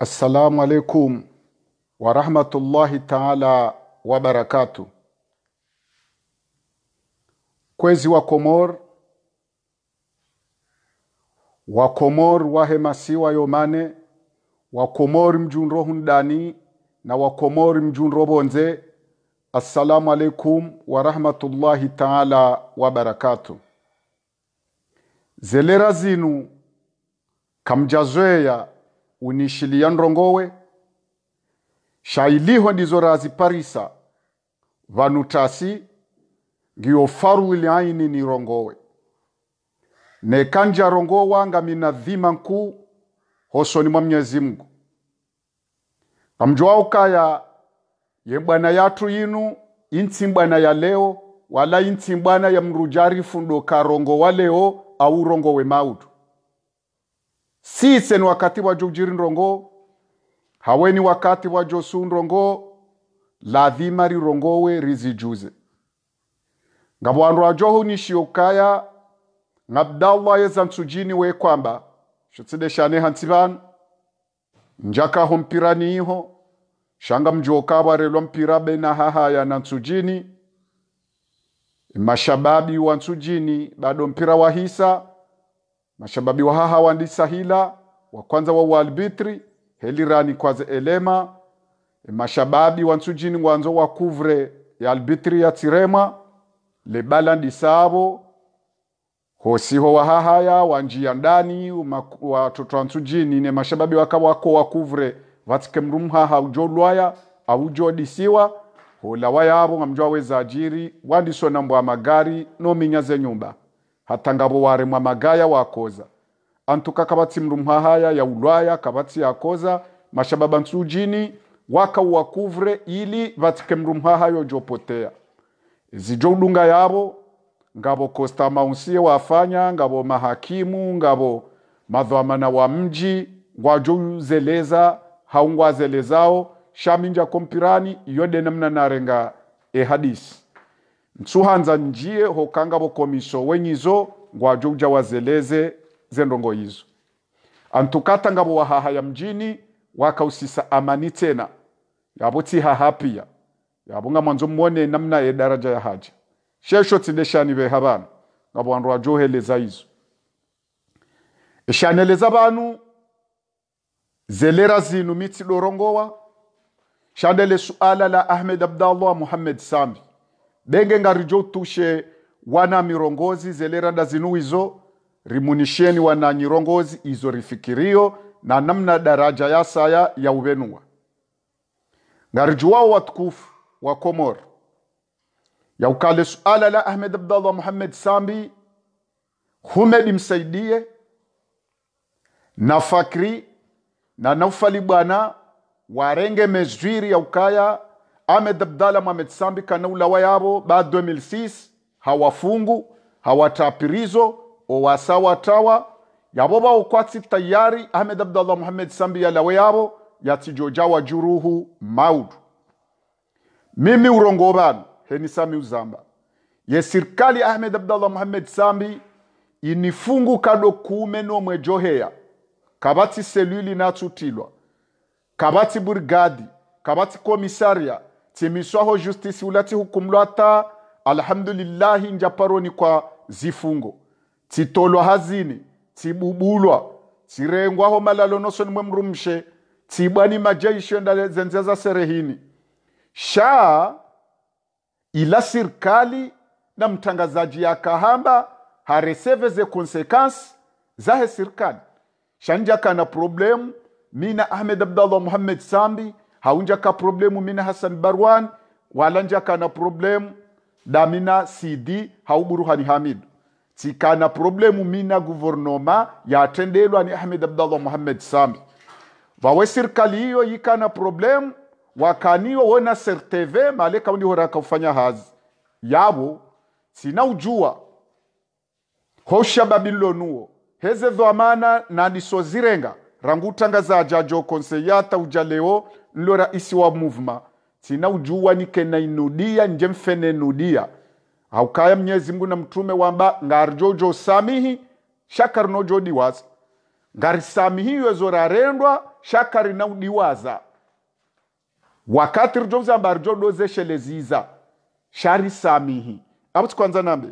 Assalamu alaikum warahmatullahi taala wabarakatu. Kwezi wa Komor, wa Komor wahemasiwa yomane wa Komor mjunro hundani na wa Komor mjunro bonze. Assalamu alaikum warahmatullahi taala wabarakatu. zelera zinu kamjazweya unishilianro ngowe shailiho ndizo raziparisa parisa vanu ngio faru ni rongowe nekanja rongo wanga mina dhima nkuu hosoni mwa mnyezi mngu pamjwao kaya ye bwana yathu yinu intsi bwana ya leo wala intsi bwana ya mrujari fundo karongo wa leo au rongo we mautu sise ni wakati wa jujiri rongo haweni wakati wa josun rongo lathima rirongowe rizijuze ngabwandu ajohu nishiokaya ngabdallah yeza nsujini we kwamba shitside shane hansi bana njakaho mpira niho shanga mjoka mjokabwarelwa mpira bena hahaya na nsujini mashababi wa nsujini bado mpira wa hisa Mashababi wa haha ndi Sahila wa kwanza wa Walbitri helirani kwaze elema e mashababi nsujini wanzo wa kuvre ya Albitri ya Tsirema lebala ndi sabo hosiho wa hahaya ya ndani watoto nsujini ne mashababi wako wa kuvre vatike mrumu haha ujolwaya aujodisiwa hola wayavo ngamjwa weza ajiri wandiswa nambwa magari no minyaze nyumba hatangabo waremwa magaya wakoza antuka kabatsi mndu mhahaya ya ulwaya kabatsi yakoza mashababa ntsujini waka uwakuvre ili vatsike mndu mhahayo jopotea zijo udunga yabo ngabo kosta maunsie wafanya ngabo mahakimu ngabo madhwamana wa mji ngwajozeleza haungwazelezao shaminja kompirani yode namna narenga ehadisi Nsuhanza njie hokanga bokomiso wenyizo ngwajo uja wazeleze zendongo izo antukata ngabo wahaha ya mjini wakausisa amani tena yabo tihaha pia yabo nga mwanzo mwone namna ya daraja ya haja shesho tindeshani beha habana ngabo wandu wajoheleza hizo eshaneleza banu zelera zinu mitsi dorongowa shandele suala la Ahmed Abdallah Muhammad Sambi denge tushe wana mirongozi zelerada zinu izo rimunisheni wana nyirongozi izo rifikirio na namna daraja ya saya ya uvenua ngarijuwao watukufu wa ya yaukale suala la Ahmed Abdallah Muhammad Sambi Humed msaidie na Fakri na Naufali bwana warenge mezwiri ya ukaya Ahmed Abdalla Mohamed Sambi kana kanaula wayabo ba 2006 hawafungu hawatapirizo tawa yabo ba baokwatsi tayari Ahmed Abdalla Mohamed Sambi ya yalawe yabo yatsijojawa juruhu maud mimi urongo banu heni sami uzamba ye sirkali Ahmed Abdalla Mohamed Sambi inifungu kado kume no mwejoheya kabati selili natutilwa kabati burgadi kabati komisaria timiswaho justice ulatsi hukumlwata alhamdulillahi njaparoni kwa zifungo tsitolwa hazini tsibubulwa tsirengwaho malalo nosoni mwe mrumshe tsibwani majaisho enda za serehini sha ila sirkali na mtangazaji yakahamba hareseveze konsekansi zahe sirkali shanjakana problemu mina ahmed abdallah muhammed sambi haunjaka problemu mina Hassan barwan wala njakana problemu damina sidi hauburuhani tika na problemu mina guvernoma ya tendelwa ni ahmed abdallah Muhammad sami vawe sirikali hiyo yikana problemu wakaniwo wona sertv male kaundihora kaufanya hazi yabo sina ujua hoshababi nlonuwo heze dhamana nisozirenga rangu utangazaja jo konseyata ujaleo leo nlora isi wa muvma tina ujua nike na inudia nje mfene nudia haukaya mnyezi mngu na mtume wamba ngarjojo samihi shakari nojo diwaza ngari samihi ngarisamihi yezorarendwa shakari udiwaza wakati rijovzamba shari samihi abo tikwanza nambe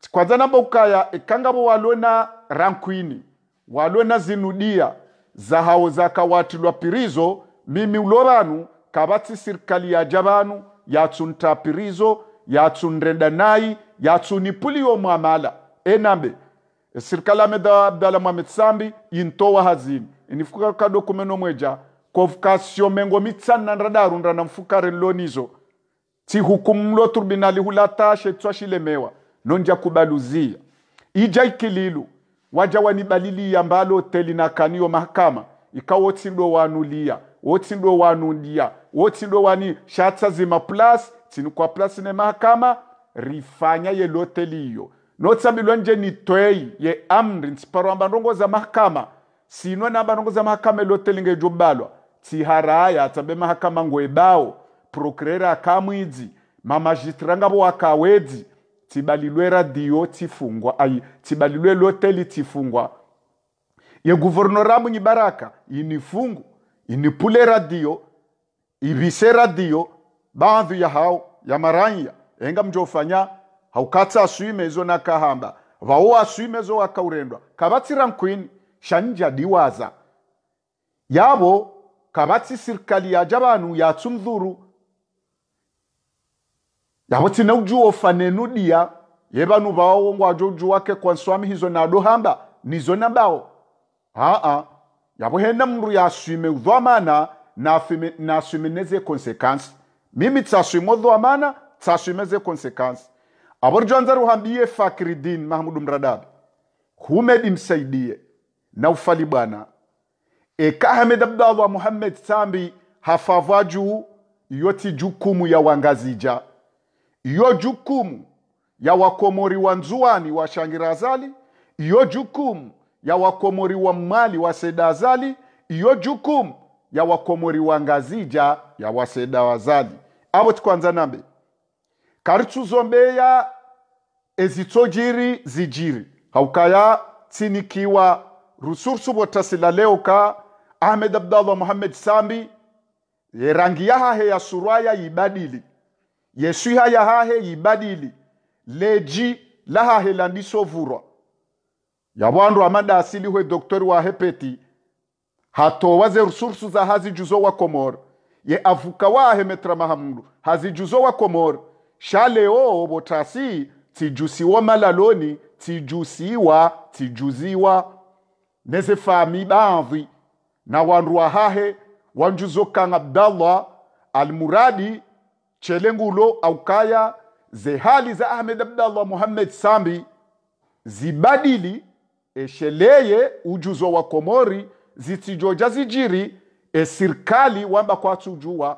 tikwanza namba ukaya ekangabo walona rankwini walona zinudia zahawo zakawatilwa pirizo mimi mimiuloranu kabatsi sirikali ya jabanu yatsuntapirizo yatsunrendanai yatsunipuliyo mwamala enambe sirikali ameda abdala muhamed sambi yintowa hazini inifuka ka kadokume nomweja kovukasio mengo mitsani nandradaru ndanamfukare lonizo tsihukumu lo tribunali hulatashe tswa shilemewa nonja kubaluzia ija ikililu waja wanibaliliya mbalo teli na kaniyo mahakama ikawotsido wanulia wotindowanundia wotindowani shatsa zima plus tsini kwa plus ne mahakama rifanya yelote liyo notsambilwa nje ni twei ye amri ntsiparo amba za mahakama na amba namba za mahakama lote linge jobalwa tsiharaya atsambe mahakama ngoebao prokurera akamwidzi mamazhitira ngavo wakawedzi tsibalilwe radio tsifungwa ai tsibalilwe loteli tsifungwa ye guverno ramunyi inifungu inipulera dio ibisera dio bandu ya hao ya maranya enga mjofanya haukatsa aswimezo nakahamba vawo aswimezo wakaurendwa kavatsira nkwini shanja diwaza yabo kavatsi sirikali yaja vanhu yatsu mdhuru yavo tsine ujuofa nenudiya ye vanhu vawo ngwajo ujuwake kwanswami hizo nado hamba nizo a haa yabuhenda muru yashwime udhwamana nashwime neze konsekansi mimi tsashwime udhwamana tsashwimeze konsekansi aborjonza ruhambiye fakridin mahmudu mradabi humedi msaidie na ufali bwana ekahamed abdallah muhammed sambi hafavaju yoti jukumu ya wangazija iyo jukumu ya wakomori wa nzuwani wa shangirazali iyo jukumu yawakomoriwa mumali wasedazali iyo jukumu wa ngazija yawasedawazali abo tikwanza nambe kari tuzombeya ezitojiri zijiri haukaya tsinikiwa rusursu botasila leuka ahmed abdallah muhammed sambi ye rangi yahahe ya surwaya yibadili yeswiha yahahe yibadili leji lahahe landisovurwa yabandu amanda asiliwe doktori wa hepeti hatowaze rusursu za juzo wa komora ye avuka wahe hazi juzo wa komora shaleo botasi tijusiwa malaloni tijusiwa tijuziwa neze fami baadhi na wandu wahahe wanjuzokan abdallah almuradi chelengulo aukaya zehali za ahmed abdallah muhammed sambi zibadili esheleye ujuzo wa komori zitijoja zijiri esirikali wamba tujua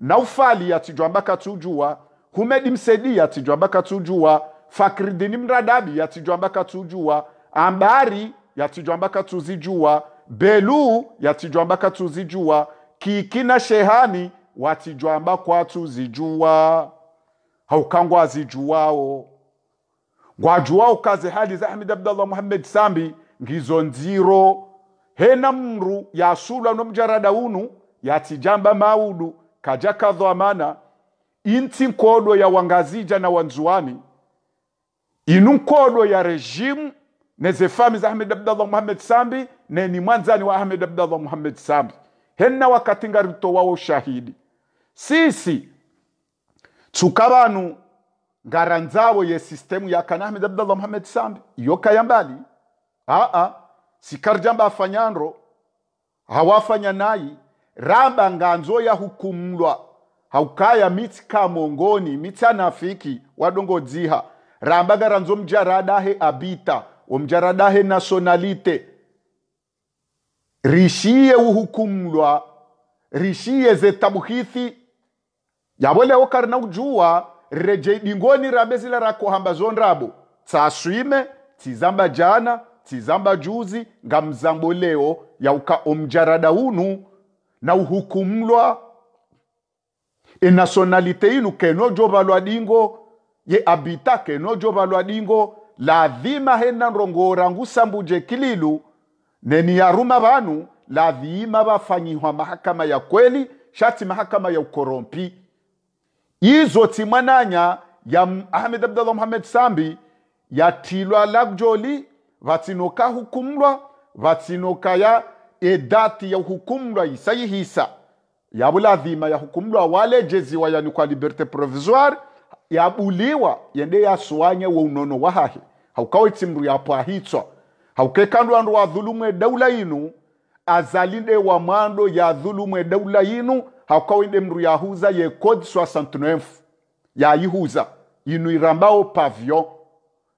na ufali yatijwa mbaka tujua humedi msedi yatijwa mbaka tujua fakridini mradabi yatijwa mbaka tujua ambari yatijwa mbaka tuzijua belu yatijwa mbaka tuzijua kikina shehani watijwa mbakwa tuzijua haukangwa azijuwao ngwajhuwawo kaze hali za ahmed abdallah Muhammad sambi ngizo nziro hena mru yasulwa no mjarada unu yatijamba maudu kaja kadhamana inti kodo ya wangazija na wanzuani inu nkodo ya rejimu neze fami za ahmed abdallah Muhammad sambi ni mwanzani wa ahmed abdallah Muhammad sambi henna wakati ngarito wao shahidi sisi tukabanu ye sistemu ya kanahamid abdallah muhamed sambi iyo kayambali aa sikarja mbafanyandro hawafanya nayi ramba nganzo ya hukumlwa haukaya miti kamongoni miti anafiki wadongodziha ramba garanzo mjaradahe abita omjaradahe nationalite rishiye uhukumlwa rishiye zetabhithi yabolewo na ujua rejei dingoni ra besi la rakohamba zondrabo tsaswime tizamba jana tizamba juzi nga mzambo leo yauka omjarada unu na uhukumlwa enasionalite inu kenojovalwa dingo ye abita kenojovalwa dingo lazima hena nrongora ngusambuje kililu neni neniyaruma vanu lazima vafanyihwa mahakama ya kweli shati mahakama ya ukorompi izo mwananya ya ahmed abdallah muhamed sambi yatilwa lakjoli vatsinoka hukumlwa vatsinoka ya edati ya hukumlwa isayihisa yabuladhima yahukumlwa walejeziwa yani kwa liberte provisoire yabuliwa yende yasuwanye wounono wahahe haukawetsi mndu yapo ahitswa kandu andu wadhulumwe daula yinu azalinde wa mwando ya dhulumwe daula yinu hakawinde mru yahuza ye kodi code 69 yayihuza irambao pavyo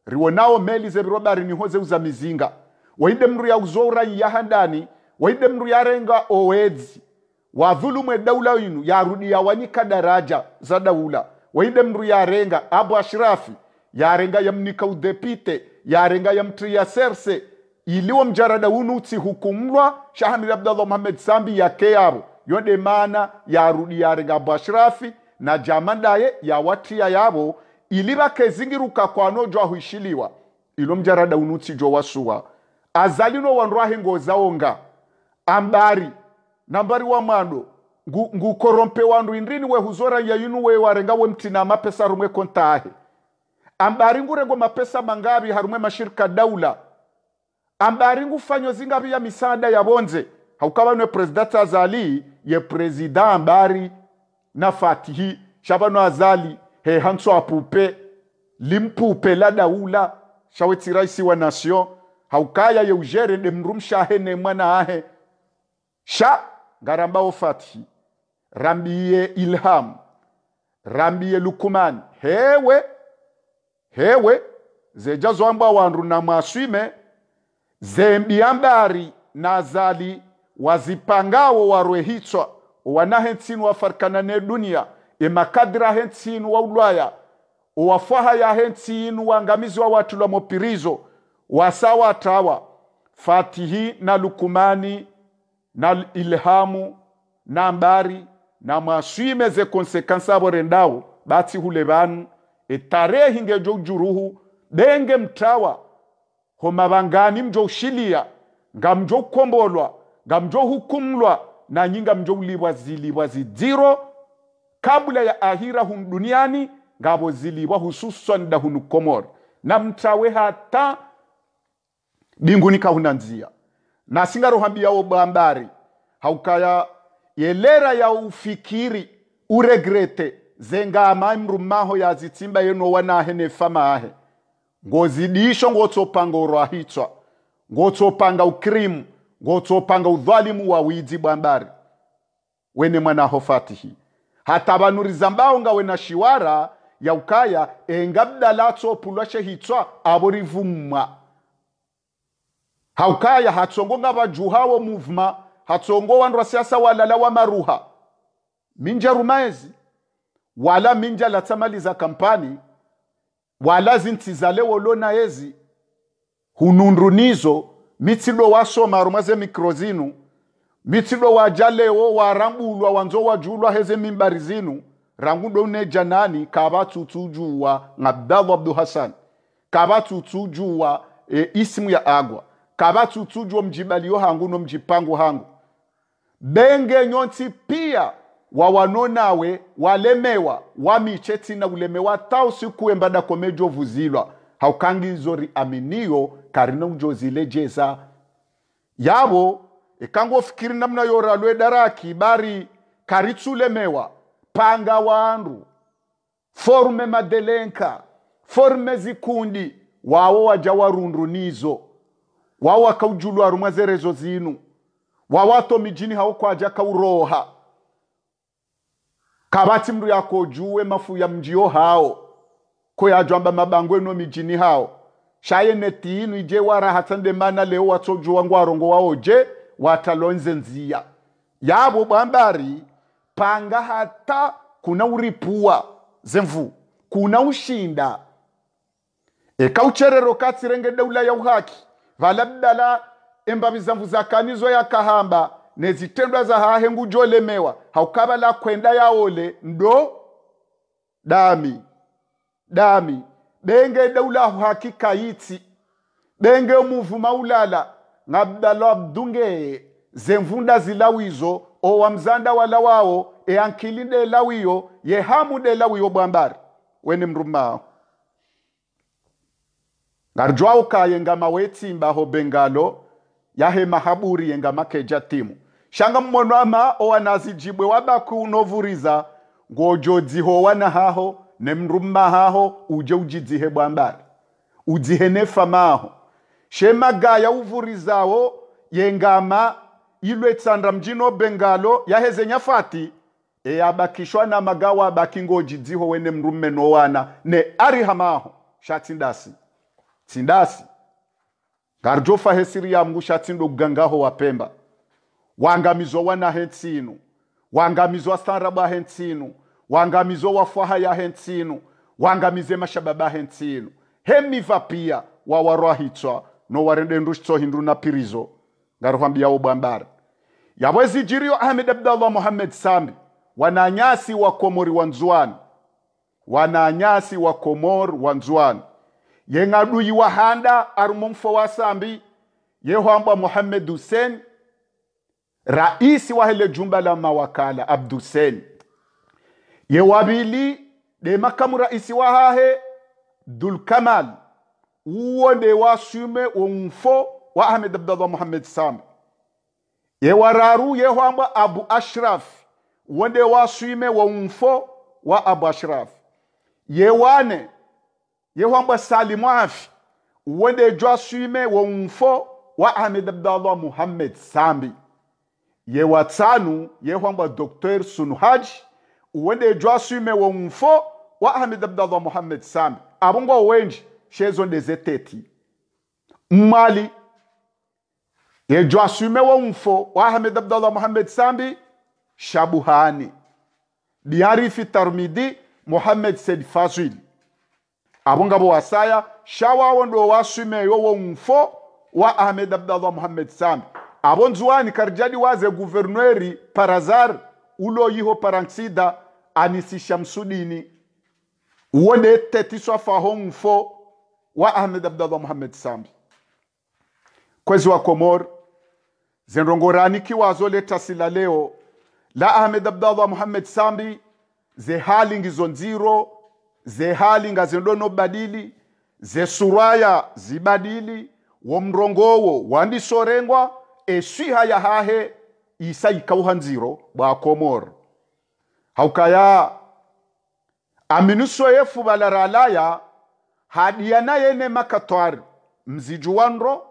riwonao meli ze zebirobari niho zeuza mizinga wainde mru yauzoura yahandani wainde mru yarenga owezi wadhulumwe daula inu yarudia wanika daraja za daula wainde mru yarenga abu ashrafi yarenga yamnika udhepite yarenga yamtria serse iliwo mjarada unu utsihukumlwa shahamir abdallah muhamed sambi yakeyabo yode mana ya yarudiyarega bwashirafi na jamandaye yawatiya yabo ili bakezingiruka kwanojo huishiliwa ilo mjarada unutsijo wasuwa azali azalino wanrwahe zaonga ambari nambari wa mwano ngukorompe ngu wandu indrini wehuzora yayinu we warenga we mtina mapesa rumwe kontahe ambari ngurengo mapesa mangabi harumwe mashirika daula ambari ngufanyo zingabi ya misaada ya bonze haukabanwe presidenti azali ye président ambari na fatihi shabano azali he hanso apupe limpupe la daula shaweti raisi wa nation haukaya ye ujere de mrumsha he ne mwana ahe sha ngaramba fatihi rambiye ilham rambiye lukuman hewe hewe zeja zwamba wandu na mwaswime zembi ambari nazali wazipangawo warwehitswa owanaha entsinu wafarikana nedunia emakadiraha entsinu wa ulwaya owafaha yaha entsinu wangamizi wa watu lwa mopirizo wasawa atawa fatihi na lukumani na ilhamu na mbari na mwaswime ze konsekansi abo rendawo batsi hule banu etarehi ngejo ujuruhu denge mtawa homabangani mjo ushilia ngamjo ukombolwa ngamjo hukumlwa na nyinga mjo ulibwa zilibwa zidiro kabla ya ahira hun duniani ngabo zilibwa hususan da hunu komor na mtawe hata binguni kahuna nzia na singarohambia bambari haukaya yelera ya ufikiri uregrete zengama mrumaho ya yazitsimba yeno wanahe nefamahe ngozidisho ngotsopanga urwahitswa ngotsopanga ukrimu ngotsopanga udhalimu wa widzi bwambari wene mwana hofatihi hatavanuriza mbao nga wena shiwara ya ukaya enga bdala tsopulwashe hitswa avo haukaya hatsongo nga vajuhawo muvuma hatsongo wandu wasiasa walala wa maruha minja rumaezi wala minja latsamaliza kampani wala zintsizalewolona ezi nizo mitsido wasoma rumaze mikro zinu mitsido wajalewo warambulwa wanzo wajulwa heze mimbari zinu rangudo une janani kavatsutsu ngabdalu abdu hasan e, isimu ya agwa kavatsutsu mjibaliyo hangu no mjipangu hangu benge nyonsi pia wawanonawe walemewa wamiche ulemewa tausi kuembada komejo vuzilwa haukangi zori aminiyo karinonjozilejeza yavo fikiri namna yora daraki bari karitsulemewa panga wandu forme madelenka forme zikundi wawo waja warundu nizo wawo wakaujulwa rumwa zerezo zinu wawato mijini hawo kwaja kauroha kabati mndu yakojuwe mafu ya mjio hao ko jwamba mabango eno mijini hao shaye neti inu ije wara hatande mana leo watsojuwa ngwarongo waoje watalonze nzia yabo bambari panga hata kuna uripua zemvu kuna ushinda ekaucherero katsirenge deula ya uhaki valabdala embabi zamvu zakanizo kahamba nezitendwa za hahe ngujolemewa haukabala kwenda yaole ndo dami dami benge daula hakika yiti benge muvu maulala ngabdalo abdunge zemvunda zilawizo o wamzanda wala wawo eankilinde elawiyo yehamude lawiyo bwambari weni mrumao ngarjwauka yengama mbaho bengalo yahe mahaburi yenga makeja timu shanga mmonwama owanazijibwe wabaku novuriza unovuriza ngojodziho wanahaho ne haho uje ujidzihe bwambare udzihe nefamaho shema gaya uvurizawo yengama ilwe tsandra mjino bengalo yaheze nyafati e abakishwa na magawa abaki ngojidziho wene mrumme nowana ne ari arihamaho shatsindasi tsindasi ngarjofa hesiri ya yamgu shatsindo kugangaho wapemba wangamizwa wana hetsinu wangamizwa sanrabwa hetsinu wangamize owafaha yahe ntsino wangamize mashababahe ntsino hemiva pia wawarwahitswa nowarende ndu shitsohindu na pirizo ngaruhwambiyawo bwambara yawezijiriyo ahmed abdallah muhammed sambi wananyasi wa komori wa nzwani wananyasi wa komor wa nzuani yeng'aduyiwa handa arumo mfo wa sambi yehwambwa muhammed hussein raisi wa hele jumba la mawakala abdusen ye wabili de makamu raisi wa hahe dulkamal uwo nde wa wonfo wa ahmed abdallah muhammad sam ye wararu ye hwamba abu ashraf wonde wa wonfo wa abu ashraf ye wane ye hwamba salimu afi wonde jwasume wonfo wa ahmed abdallah muhammad Sambi. ye watanu ye hwamba dr sunuhaji uwende jwa sume wa mfo wa ahmed abdallah muhammad sami abongo wenji shezo ndeze teti mali ye jwa sume wa mfo wa ahmed abdallah muhammad sami shabuhani biarifi tarmidi muhammad said fazil bo wasaya shawa wa sume yo wa mfo wa ahmed abdallah muhammad sami abonzuwani karjadi waze guvernueri parazar uloyiho paranksida anisi shamsudini wode tetiswa fahon fo wa ahmed abdallah muhammed sambi kwezi wa komor zenrongorani kiwazo leta leo la ahmed abdallah muhammed sambi ze hali ngizo nziro ze hali ngazindono badili ze suraya zibadili womrongowo wandisorengwa eswiha hahe isa ikauha nziro bwa komoro haukaya aminuso yefu balaralaya hadiyana yene makatwar mziju wanro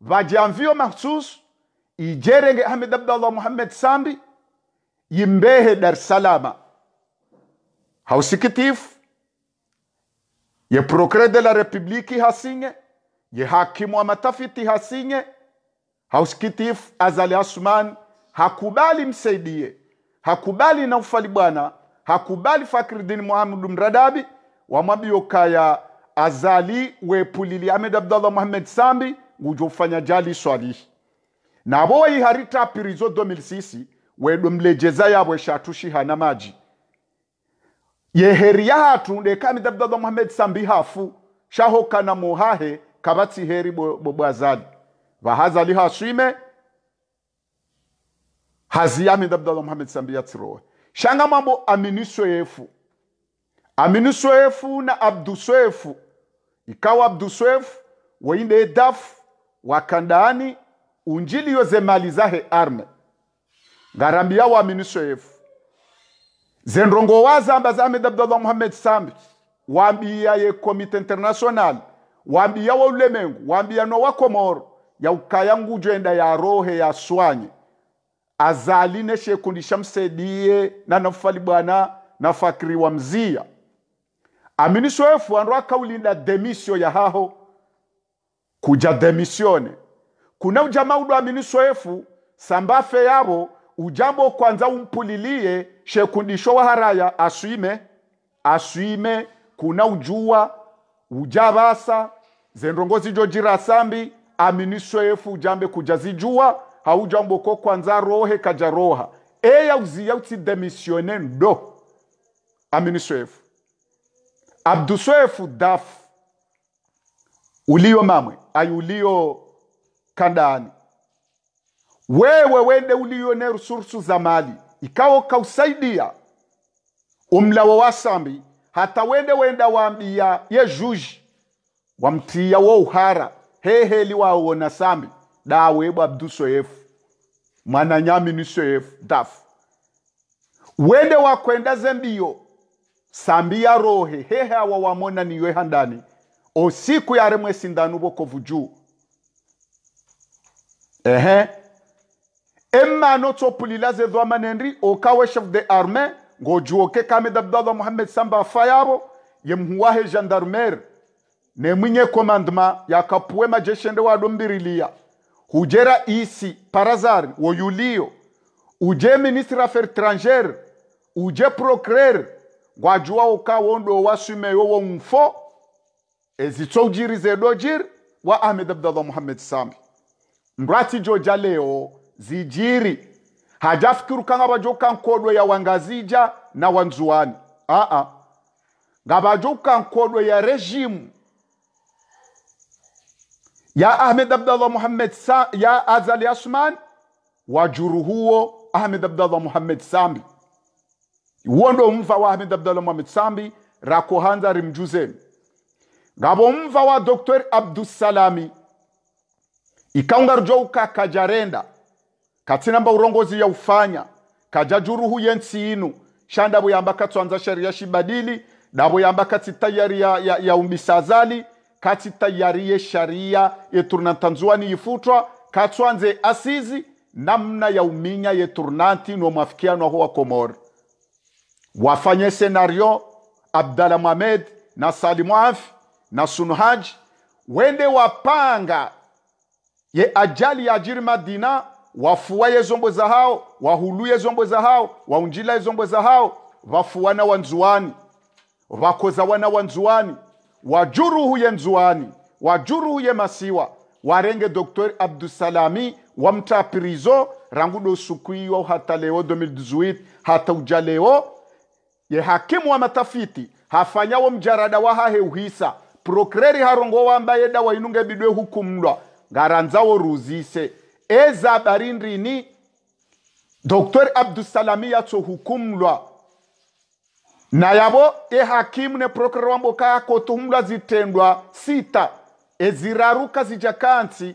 vajamvio mahsus ijerenge ahmed abdallah muhammed sambi yimbehe dar salama hausikitifu ye procre de la republiki hasinge ye hakimu wa matafiti hasinge hausikitifu azali asman hakubali msaidie hakubali na ufali bwana hakubali fakiridin muhammadu mradabi wa kaya azali wepulili amed abdallah muhammed sambi ngujo ufanya jali swalihi nabo wayiharita apirizo 2006 wedo mlejeza yabwe shatushiha hana maji yeheri yahatu ndekamid abdallah muhammed sambi hafu shahoka shahokana muhahe heri bobwazali bo bahazali haswime Haziyami dabdala Mohamed Sambia Tsiro. Shanga mambo Aminu Soefu. Aminu Soefu na Abdu Soefu. Ikawa Abdu Soefu weinde edafu wakandaani unjili yo yozemalizahe arme ngarambi yawo Aminu Soefu. Zenrongo wazamba za Ahmed Abdallah Mohamed Sambi waambia ye komite international waambia wa ulemengu waambia no wa Komoro ya ukayangujo enda ya rohe ya swanye azali neshekundishamsedie nanafali bwana nafakiri wa mzia aminisoefu anro akaulinda demisio ya haho kuja demisione kuna ujama udo aminisoefu sambafe yabo ujambo kwanza umpulilie shekundisho waharaya aswime aswime kuna ujua ujabasa zendrongozi jo jirasambi aminisoefu ujambe kuja zijua haujamboko kwanza rohe kajaroha eya uziya utsi demissione ndo aminiswefu swefu dafu ulio mamwe ayuliyo kandani wewe wende ulione rusursu za mali ikawa kausaidia umlawo wasambi hata wende wenda waambia juji wamtia wo uhara heheli wawona sambi daa wee bụ abdu soef mana nyami ni soef daf wende wakwenda zembio sambia rohe hehe awa wamona ni yoeha ndani osiku yaremwe sindanu bokovu juu ehe emmano tsopulilaze dwamanenri okawe chef de armée ngojuoke kame dabdallah muhammed samba fayabo ye yemhuwahe gendarmerie nemwinye commandement yakapuwe majeshende wadombirilia kugera isi wo yulio uje ministre affaires étrangères uje procureur ngwajuwa oka wondo wasumeyo ezitso ujiri zedojiri wa ahmed abdallah muhammad sami mbrati joja leo zijiri hajafikirukanga vajoka nkodwe ya wangazija na wanzuani aa ngavajoka nkodwe ya regime ya Ahmed Abdallah Muhammad Sa ya Azali Asman wa huo Ahmed Abdallah Muhammad Sambi, huo ndo mva wa Ahmed Abdallah Muhammad Sambi rakohanza rimjuze ngabo mva wa Dr Abdusalami ikaunga rujouka kajarenda katina mba urongozi ya ufanya kaja juruhu yensi inu shanda shandabuyamba katswanza sharia shibadili dabuyamba katsitayari ya, ya, ya umbisazali katsita yariye sharia yeturnantanzuani yifutwa katswanze asizi namna ya uminya yeturnanti no mafikiano aho wa komori wafanye senario abdala mohamed na salimu afi na sunuhaji wende wapanga ye ajali ya ajiri madina wafuaye zombwe za hao wahuluye zombwe za hao waunjilaye zombwe za hao vafuana wanzuani vakoza wana wanzuani wajuruhuye nzuani wajuruhuye masiwa warenge doktor Abdusalami wamta prizo rangu do sukuiyo hata leo 2018 hata uja leo ye hakimu wa matafiti wa mjarada hahe uhisa prokreri harongo wambaye wa inunge bidwe hukumdwa wa ruzise eza barindrini doktor Abdusalami yatso hukumlwa na yabo ehakimu ne mboka wamboka kotuhumula zitendwa sita eziraruka zija kansi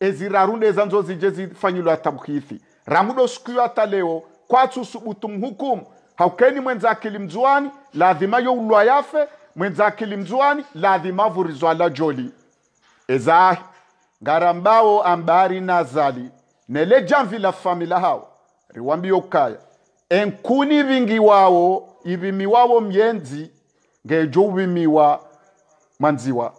ezirarunda eza nzo zije zifanyilwa tabhithi ramudo sikuyo hata leo kwatsusubutu mhukumu haukeni mwenza akili mzuani lazima youlwa yafe mwenza akili mzuani vurizwa la joli ezahi ngarambao ambari nazali nele jamvi la famila hao riwambio kaya enkuni vingi wao ibimiwawo myenzi ngejo ubimiwa manziwa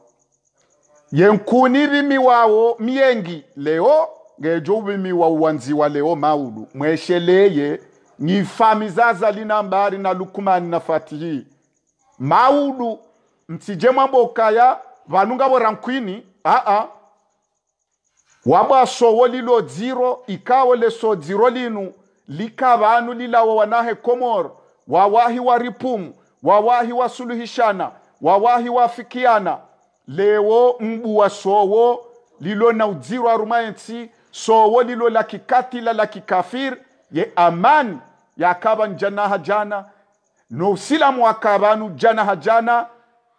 yenkuni ivimiwawo myengi leo ngejo ubimiwa uwanziwa leo maulu mwesheleye ngifami zazali mbari na lukumani na fatihi maulu msije mwambokaya vanhu ngavora nkwini aa wabwasowo lilo dziro ikawo leso dziro linu likavanu lilawo wanahe komoro wawahi wa ripumu wawahi wasuluhishana, wawahi wafikiana. Lewo mbu wa sowo lilo na wa rumayensi sowo lilo la kikatila la kikafir ye amani yakaba njana hajana, no silamu akabanu janaha jana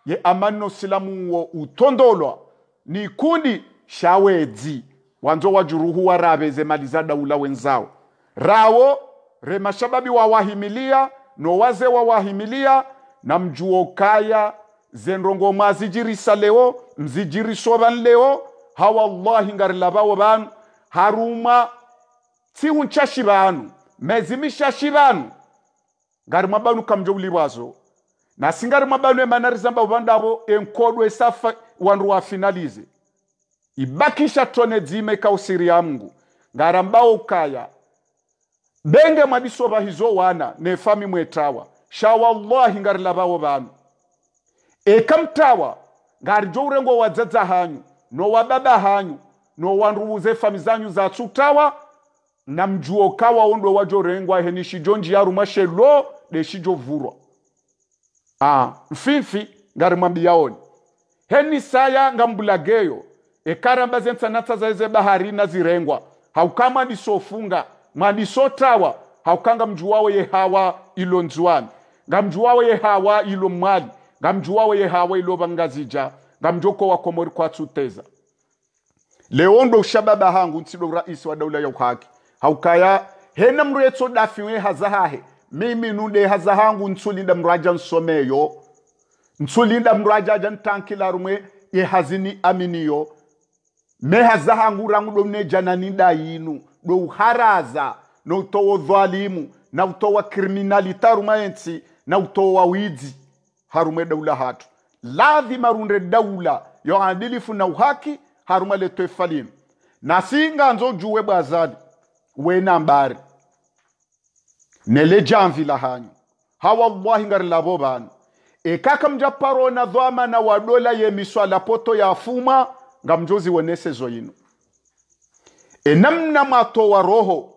ye amani no silamu wo utondolwa ni kundi shawezi wanzo wajuruhu warabeze mali maliza daula wenzao rawo remashababi wawahimilia no waze wawahimilia na mjuo kaya zenrongo mazijirisa leo mzijirisoban leo ha wallahi ngarilabawo banu haruma tsiunchashi banu mezimishashi banu ngarima banu kamjo uliwazo nasingarima banu emanarisambawo bandavo enkodo esafa wandu finalize ibakisha tone dzime kausiri ya mungu ngarambawo ukaya mbenge mwabisoba hizo wana ne nefami mwetawa sha wallahi ngarilabawo banu eka mtawa ngarijo urengo wa dzadza hanyu no wababa hanyu no wanduvuze fami zanyu za tsutawa na mjuo kawa ondwe wajo rengwa rumashe lo de shijo vurwa ah, mfifi ngari mambi mwambiyaoni heni saya ngambulageyo ekaramba zensanatsa zaize bahari na zirengwa haukamwa sofunga maliso tawa haukanga mju wawe yehawa ilo nzuani nga mju wawe yehawa ilo mwali nga mju wawe yehawa ilo vangazija nga mjoko wa wakomori kwatsuteza leo ndo ushababa hangu ntsilo rais wa daula ya uhaki haukaya hena mretso dafiwe hazahahe mimi nunde haza hangu ntsulinda mraja nsomeyo ntsulinda mraja ja ntankila rumwe yehazini aminiyo me haza hangu rangu domne jana ninda yinu na noutowa udhalimu nautowa kriminalita haruma yensi nautowa widzi harume daula hatu lazima runde daula yo adilifu na uhaki haruma leto na singa nzo juwe bwazali wena mbari nele jamvila hanyu hawallahi ngari labo banu ekaka mja parona dhwama na wadola ye miswala poto ya fuma ngamjozi mjozi wenesezo enamna matowa roho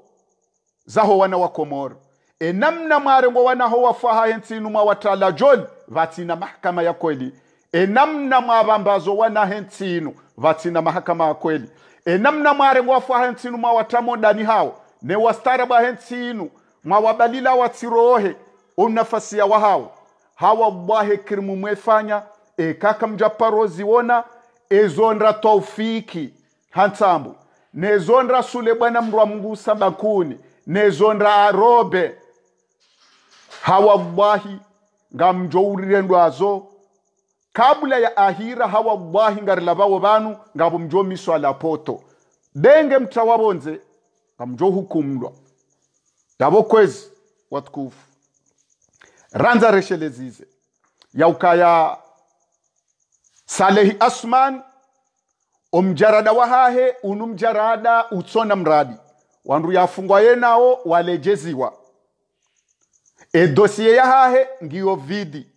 zaho wana wa komoro enamna marengo wanaho wafahaye ntsinu mwa watala john vatsina mahakama ya kweli enamna mwavambazo wanahe ntsinu vatsina mahakama ya kweli enamna mwarengo wafahaye ntsinu mwa watamodani hao ne wastara wastarabahe ntsinu mwa wabalila watsirohe onafasi ya wahao hawa bwahe kirimu mwefanya ekaka mjaparoziwona ezonra taufiki hantsambu nezondra sule bwana mndu mungu sabakuni nezondra arobe hawallahi ngamjourire ndwazo kabula ya ahira hawa hawallahi ngarilavawo vanu ngavo mjomiswa lapoto denge mtawavonze ngamjohukumlwa davo kwezi watukufu ranza reshelezize yaukaya salehi asman omjarada wahahe unu mjarada utsona mradi wandu yafungwa yenawo walejeziwa edosiye yahahe ngiyo vidi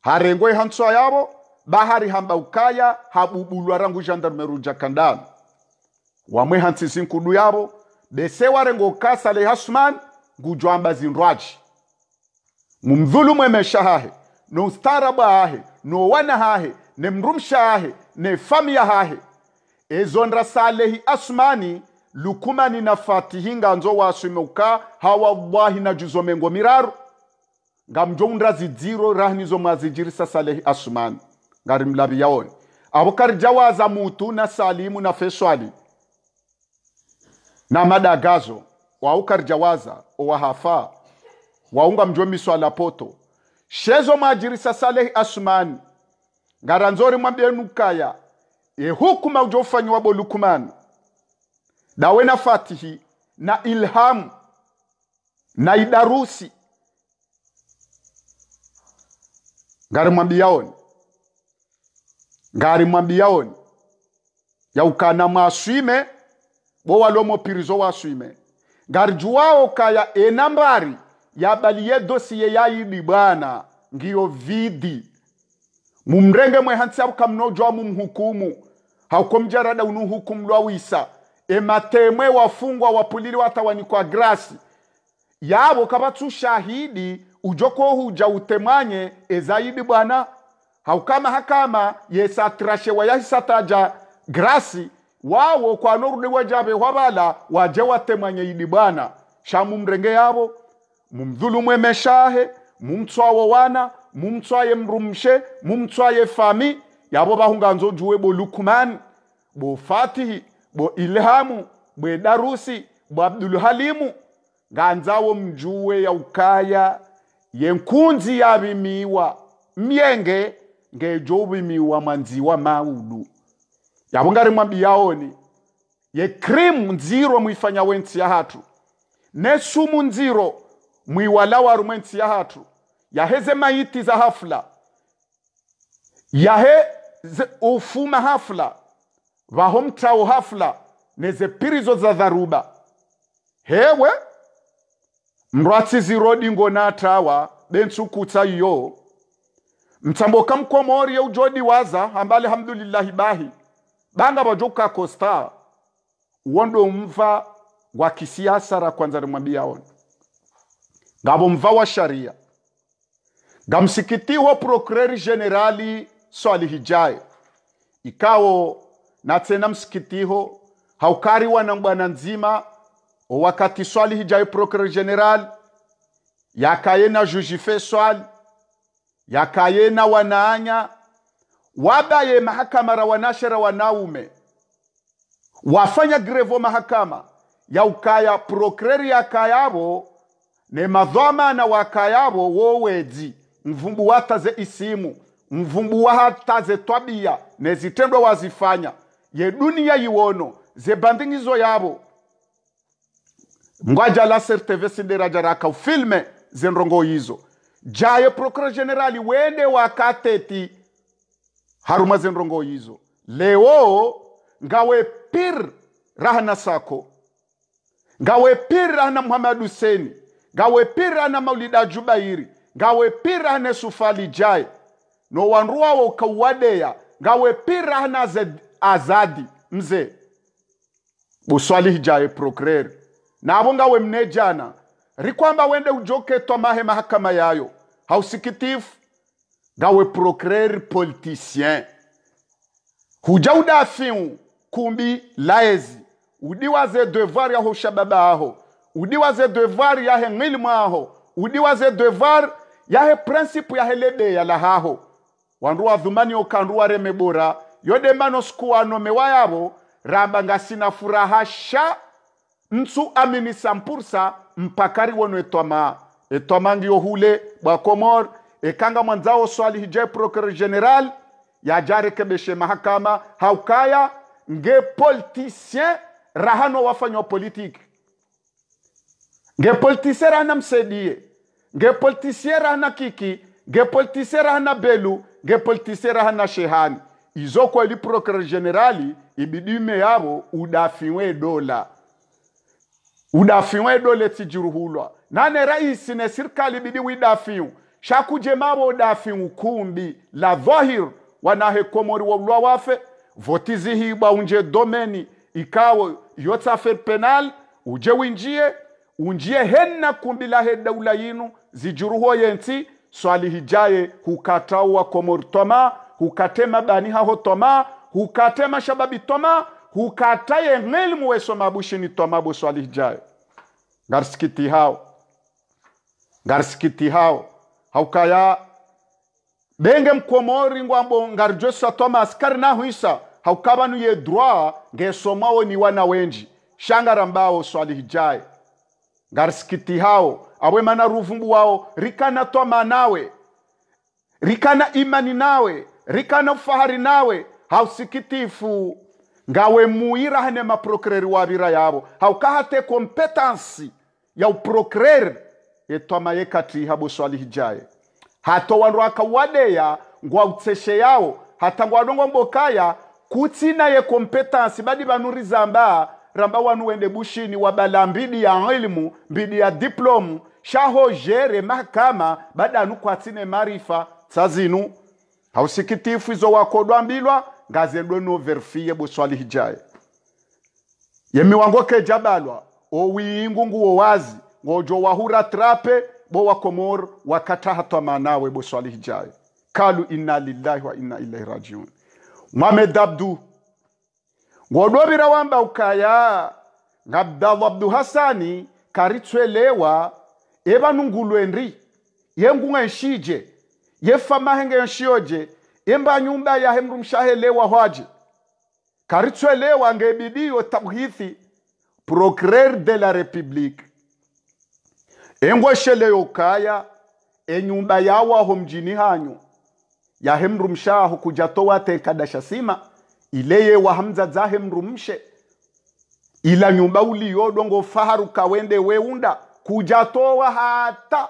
harengwe hanswa yavo bahari hamba ukaya habubulwa rangu jandarume rujakandana wamwe hantsisi nkudu yavo bese kasa le hasman ngujwamba zindwaji mumdhulumu mwemesha hahe noustarabu ahe nowana hahe hahe ahe famia hahe ezondra salehi asmani lukumani na fatihi nganzo wasumeuka wahi na juzomengo miraru ngamjo undrazidziro rahnizo mwazijirisa salehi asmani ngari mlabi yaoni abo karijawaza mutu na salimu na feswali na madagazo waukarijawaza owahafa waunga mjo miswala poto shezo mwajirisa salehi asmani ngaranzori mwambienukaya ye hukuma ujofanywa lukumani dawe na fatihi na ilhamu na idarusi ngari mwambiyaoni ngari mwambiyaoni yaukana mwaswime bo walomopirizo waswime ngari juwao kaya enambari yabaliye dosiye yayidi bwana ngiyo vidi mumrenge mwehansi abukamnojwa mumhukumu hakomjarada unuhukumlwa wisa ematemwe wafungwa wapulili kwa grasi yabo kaba tushahidi ujokohuja utemanye ezaidi bwana haukama hakama yesa yesatirashewa yahisataja grasi wawo kwanorudiwa jabe hwabala waje watemanye idi bwana shamu mrenge yabo mumdhulumwe meshahe mumtswawo wana mumtswaye mrumshe mumtswaye fami yabo bahunganza bo Lukman bo Fatihi bo Ilhamu bo Darusi bo abdulhalimu Halimu nganzawo mjuwe ya ukaya yenkunzi yabimiwa myenge ngejo ubimiwa manziwa maulu yabo ngari mwambi yaoni ye krimu nziro mwifanya wentsi ya hatu nesumu nziro mwiwala waru mwentsi ya hatu yaheze maiti za hafla yahe ufuma hafla vahomtau hafla neze pirizo za dharuba hewe mrwatsizirodi ngonatawa bentsukutsa iyo mtsamboka mkomoriye ujodi waza hambale hamdulillahi bahi banga vajoka kosta wondo mva wa kisiasa ra kwanza rimwambia ona ngavo mva wa sharia gamsikitiho prokreri generali swali hijayo ikawo natsena msikitiho haukariwa na bwana nzima wakati swali hijayo procureur general yakaye na jujife swali yakaye na wanaanya wabaye mahakama ra wanashera wanaume wafanya grevo mahakama yaukaya prokreri yakayabo ne madhwamana wakayabo wowedzi mvumbu wataze isimu mvumbuwa hata zetwabia nezitendwa wazifanya ye yedunia yiwono zebandingizo yabo ngwaja la serteve jaraka ufilme zenrongo hizo jaye procureur generali wende wakateti haruma zenrongo hizo leo ngawe pir rahana sako ngawe pir rahana muhamadu huseni ngawe pir rahana maulida jubairi ngawe pir rahana sufali jaye nowanruwawo ukauwadeya ngawepira hana azadi mzee buswalihijaye progreri nabo ngawe mnejana rikwamba wende ujoketwa mahe mahakama yayo hausikitifu ngawe procureur politicien huja udafiu kumbi laezi udiwaze devoir yaho shababa aho udiwaze devoir yahe ng'ilimu aho udiwaze devoir yahe prinsipu yahe lebeya lahaho wanduwa dhumani ukanduwa reme bora yodembano sikuwanome wayavo ramba ngasina furaha sha ntsu amini sampursa mpakari wono etwama etwamangi yohule bwakomor ekanga mwanzao swali hije procureur general ya jare yajarekebeshe mahakama haukaya nge politicien rahano wafanywa politiki nge politicien rahana msedie nge politicien rahana kiki nge politicien rahana belu raha na shehani izokwa ili procureur generali ibidime yabo udafiwe dola udafiwe dola tijiruhulwa nane rais ne serikali ibidi widafiu shakuje mabo udafiu kumbi la dhahir wanahe komori wa wafe voti zihibwa unje domeni ikawo yota fer penal uje winjie unjie henna kumbi lahe daula yinu zijuruho yensi swalihijaye hukataua komortoma hukatema haho toma hukatema shababi toma hukataye ng'elimu bo swali hijaye ngarsikiti hao ngarsikiti hao haukaya benge mkomori ngwambo ngarjosa toma askari na huisa haukabanu ye droit ngesomawo ni wana wenji shangara mbao hijaye ngarsikiti hao awe mana ruvumbu wao rikana twama nawe rikana imani nawe rikana ufahari nawe hausikitifu ngawe muirahane maprokreri wavira yavo haukahate kompetansi ya uprokreri etwama yekati haboswalihijaye hato wandu akawadeya ngwa utseshe yao hata ngwadongwa mbokaya ye kompetansi badi vanurizamba ramba wanu wende bushini wabala mbidi ya ilmu mbidi ya diplomu shahojere mahakama bada anukwatsine marifa tsazinu hausikitifu izo wakodwa mbilwa wakodwambilwa ngazendwe noverifiye buswali hijaye yemiwangoke jabalwa owiingu nguwo wazi ngojo wahura trape bo wakomor wakatahatwa manawe buswali hijaye kalu inna lillahi wa inna ilaihi rajiun Mohamed Abdu ngolobira wamba nga abdallah abdu hasani karitswelewa evanungulwenri yengunga enshije yefa mahenge yenshiyoje imba nyumba yahe mrumshahelewa hwaje karitswelewa ngebidiyo tabuhithi procureur de la republique engwesheleyo kaya enyumba yawaho mjini hanyu yahe mrumshaho kujatowatekadashasima ileye wa hamza dzahe mrumshe ila nyumba ilanyumba uliyodongo faharu kawende weunda kujatowa hata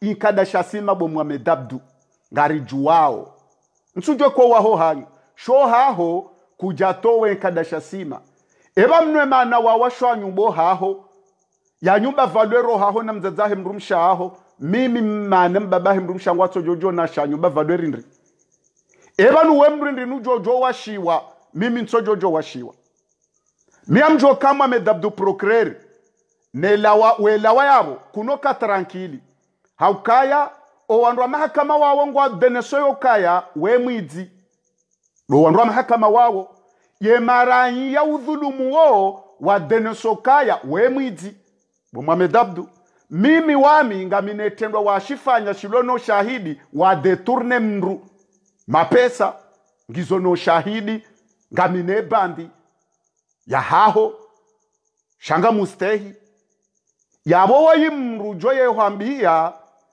ikada shasima bo ikadashasima bomwame dabdu ngarijuwao nsujo waho hanyu sho haho kujatowe shasima eba mnwe mana wa wawashwanyumbo haho ya nyumba valwero haho na mzadzahe mrumsha haho mimi mmane mbabahe mrumsha ngwatso jojo na sha shanyumba valwerindri eba nu jojo wa shiwa mimi nso jojo wa shiwa washiwa miamjo kama medabdu prokreri nelawa welawa yabo kunoka tarankili haukaya owandu wa mahakama wawo ngwa denesoyo kaya we wemwidzi owandu wa mahakama wawo ye yemaranyi ya udhulumu wo wa deneso kaya we mwizi wemwidzi bomwamedabdu mimi wami ngaminetendwa shifanya shilono shahidi wa wadheturne mru mapesa ngizo shahidi ngamine bandi yahaho shanga mustehi yabo wayimrujo yehwambiya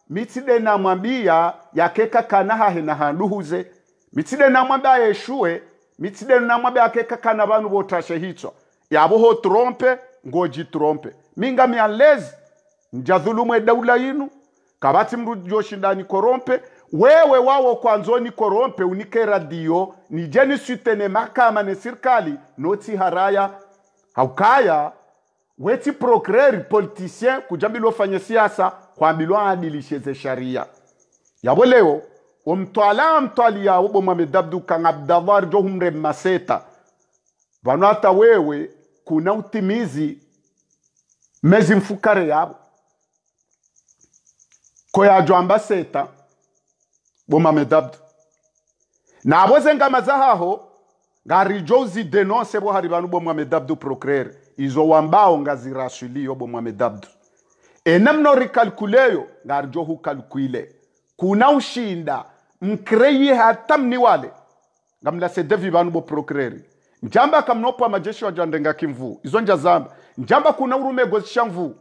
mitside namwambiya yakeka kana hahe na handuhuze mitside namwambiya yeshuwe mitside namwambiya yakeka kana vanhu votashe hitswa yavo ho trompe ngoji trompe minga mialezi njadhulumwe daula yinu kavati mrujo shindani korompe wewe wawo kwanzoni korompe unike radio nije niswitene makama ne sirikali noti haraya haukaya weti prokreri politisien kujambilwa fanye siasa kwambilwa adilisheze sharia yabo leo omtwala amtwalia wobo mamed abdu kan jo humre maseta vanu ata wewe kuna utimizi mezi mfukare yabo koyajwa seta bumamedabda naboze ngamazahaho ngarijozi denonse bo bohari bantu bomwamedabdu procrere izo wambao ngazirashiliyo bomwamedabdu enamnorikalkuleyo ngarijo hukalkuile kuna ushinda mkreyi hatamni wale ngamlasedevi bo boprocrere njamba kamnopa majeshi wa jandenga kimvu izo njazamba njamba kuna urumego shamvu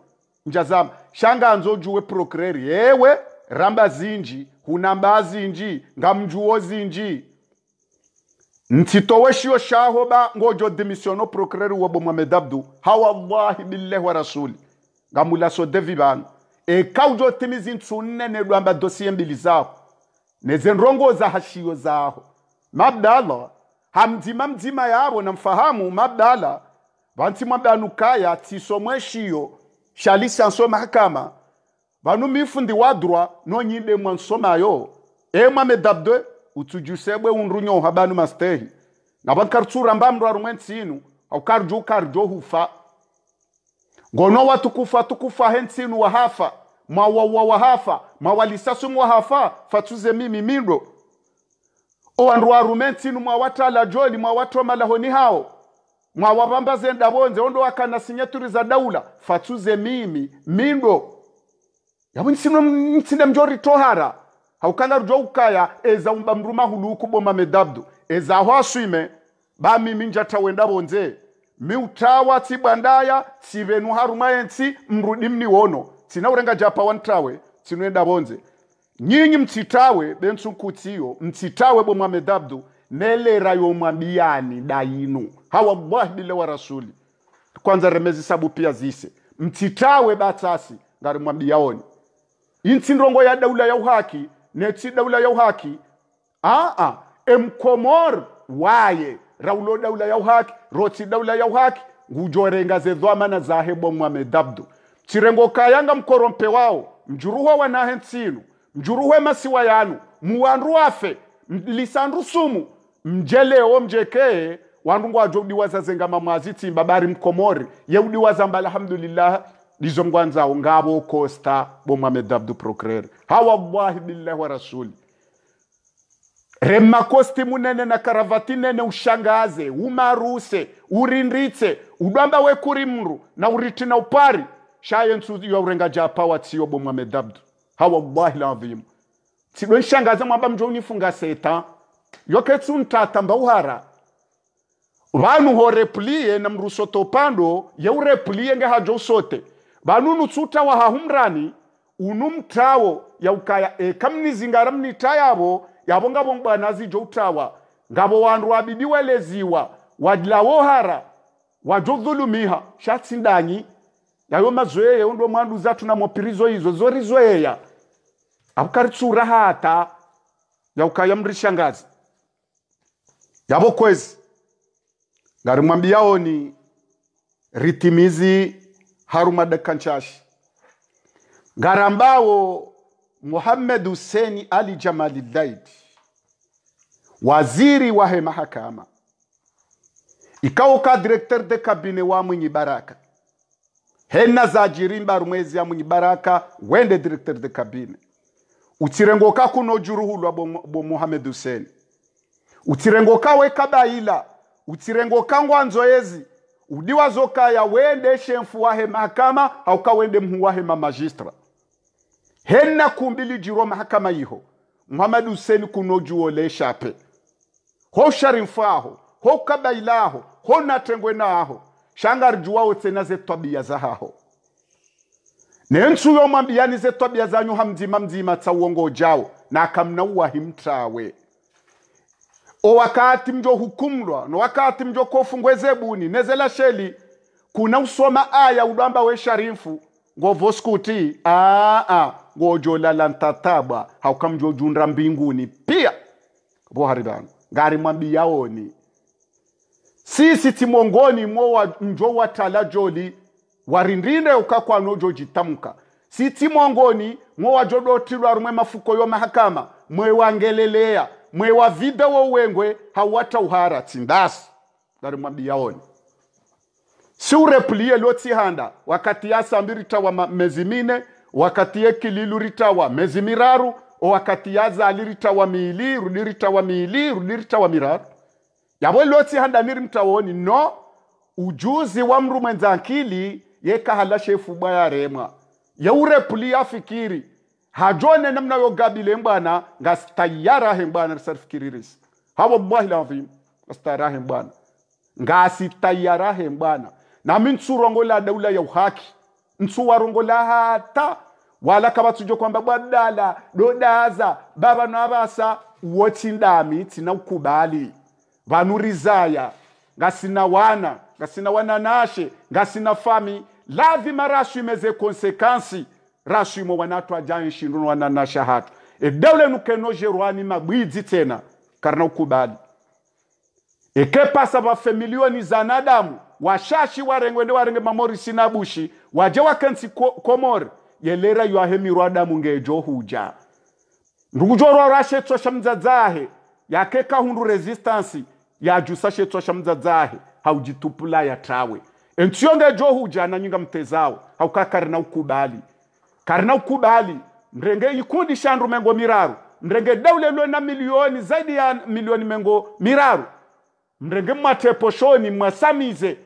njazamba shanga anzo juwe procrere yewe ramba zinji hunamba zinji ngamjuwo zinji ntitowe shiyo shaho ba ngojo dimisiono procureur wa bomwamed abdu ha wallahi billahi wa rasuli so devi bana ekaujo timizi ne nelwamba dosie mbili zaho za hashiyo zaho mabdala hamdima mdima mdzima na mfahamu mabdala vanti mwabanukaya tisomwe shiyo shalisianso mahakama banu mifundi wa droit nonyinde mwa nsomayo emwa medabdwe utujusebwe unrunyoha banu mastehi nabankartsura mbamru arumwensinu aukarjo ukarjo hufa ngono watukufa tukufa hensinu wahafa mwawawa wahafa mwawalisasu wahafa fatuze mimi mindo o owandu arumensinu mwawatala joli mwawatromalahoni hao mwawavambaze ndavonze ondo akanasinyaturi za daula fatuze mimi mindo yawe nsina mjori tohara haukana rujo ukaya eza umba mruma hulu kuboma medabdu eza hwaswime bami minja tawenda bonze mi miutawa tibwandaya tivenu haruma yensi mrudi mniwono urenga japa wantawe tinuenda bonze nyinyi mtitawe bensu nkutiyo mtitawe bomwa medabdu nele rayo mwambiani dayinu hawa bile wa rasuli kwanza remezi sabu pia zise mtitawe batasi ngari mwambiaoni yinsi ya daula ya uhaki netsi daula ya uhaki aa emkomor waye raulo daula ya uhaki rotsi daula ya uhaki ngujorenga zedhwamana zahe bomwame medabdu tsirengo kayanga mkorompe wao mjuruho wanahe ntsinu mjuruhwe masiwa yanu muwandu wafe lisandu sumu mjelewo mjekee wandu ngwajoudiwaza zenga mwazi tsimba bari mkomori yeudiwaza mba alhamdulillah lizo mgwanzawo ngabo costa bomwamedi abdu procrer hawa wallahi billahi wa rasuli rema kosti munene na karavati nene ushangaze umaruse urindritse udwamba wekuri mru na uriti na upari shaye nsu urenga japa watsiyo bomwamedi abdu hawallahi ladhimu tsidwe nshangaza mwamba mjo unifunga seta yoketsu ntata mbauhara vanhu horepulie na mruso topando yeurepulie ngehajo usote banunu tsuta wa hahumrani unum tawo ya ukaya e kamni zingara mni tayabo yabonga bongba nazi jo utawa ngabo wandu wabidiwe leziwa wajlawo hara wajo dhulumiha shatsindanyi yayo mazoeye undo mwandu zatu na mopirizo izo zorizoeya abukaritsura hata ya ukaya mrishangazi yabo kwezi ngari mwambiyaoni ritimizi haruma da ngarambawo garambawo Muhammad Ali Jamali Daid, waziri wahe mahakama, ikawo ka directeur de cabinet wa Mwinyi Baraka, hena jirimba rumwezi ya Mwinyi Baraka wende directeur de cabinet utsirengoka kuno juruhulwa bo Muhammad Hussein utsirengoka weka baila utsirengoka ngwanzo yezi udiwa zokaya wende shemfu wahe mahakama auka wende mhu wahe mamajistra hena kumbili jiro mahakama yiho muhamad huseni shape ho sharimfaho ho kabailaho ho natengwe naaho shangarjuwawo tsena ze tabia zahaho nentsu yomwambiyani ze tabia zanyu hamdzima mdzima tsa uongo jawo nakamnauwahi mtawe o wakati mjo hukumrwa no wakati mjo kofungwe zebuni nezela sheli kuna usoma aya udwamba we sharifu ngovoskuti aa ngojolala ntataba haukamjojundra mbinguni pia vohari vangu ngari mwambiyaoni sisi timongoni mo wa, njo watala joli warindine ukakwano jojitamka sitimongoni mwo wajodotilwa rumwe mafuko yo mahakama mwewangelelea mwe wa wa vida uwengwe hawata uhara tindasi wavida wowengwe hawatauhara si ureplie siurepulie liotsihanda wakati yasambi ritawa mezi mine wakati ya yekililu ritawa mezi miraru wakati ya yazali ritawa miili rudi ritawa miili rudi ritawa miraru yavo liotsihanda niri mtawoni no ujuzi wa mrumwenza nkili yekahala shefubwa yaremwa yeurepulia afikiri hajone namna yogabile mbwana ngasitayarahe mbwana risarifikiririsi hawo mwahila avim ngasitayarahe mbwana ngasitayarahe mbwana nami ntsurongola daula ya uhaki ntsuwarongola hata wala kavatsujo kwamba bwadala dodaza bavanu avasa wotindami tina ukubali vanu rizaya ngasina wana ngasina wananashe ngasina fami lavi marashu imeze konsekansi raswimo wanatwa janshindu wananashahatu edaule nukenozherwani mabwidzi tena karina ukubali ekepasa vafe milioni za nadamu washashi warengwe ndi warenge mamorisi na bushi waje wakensi komori yelera ywahemirwa damu ngejo huja ndukujorwa rashetso sha mdzadzahe yakeka hundu resistance yajusa shetso sha mdzadzahe haujitupula yatrawe entsiyo ngejo huja nanyinga mtezawo haukakari na ukubali kari ukubali mrenge ikundi shandu mengo miraru mrenge lwe na milioni zaidi ya milioni mengo miraru mrenge mwateposhoni mwasamize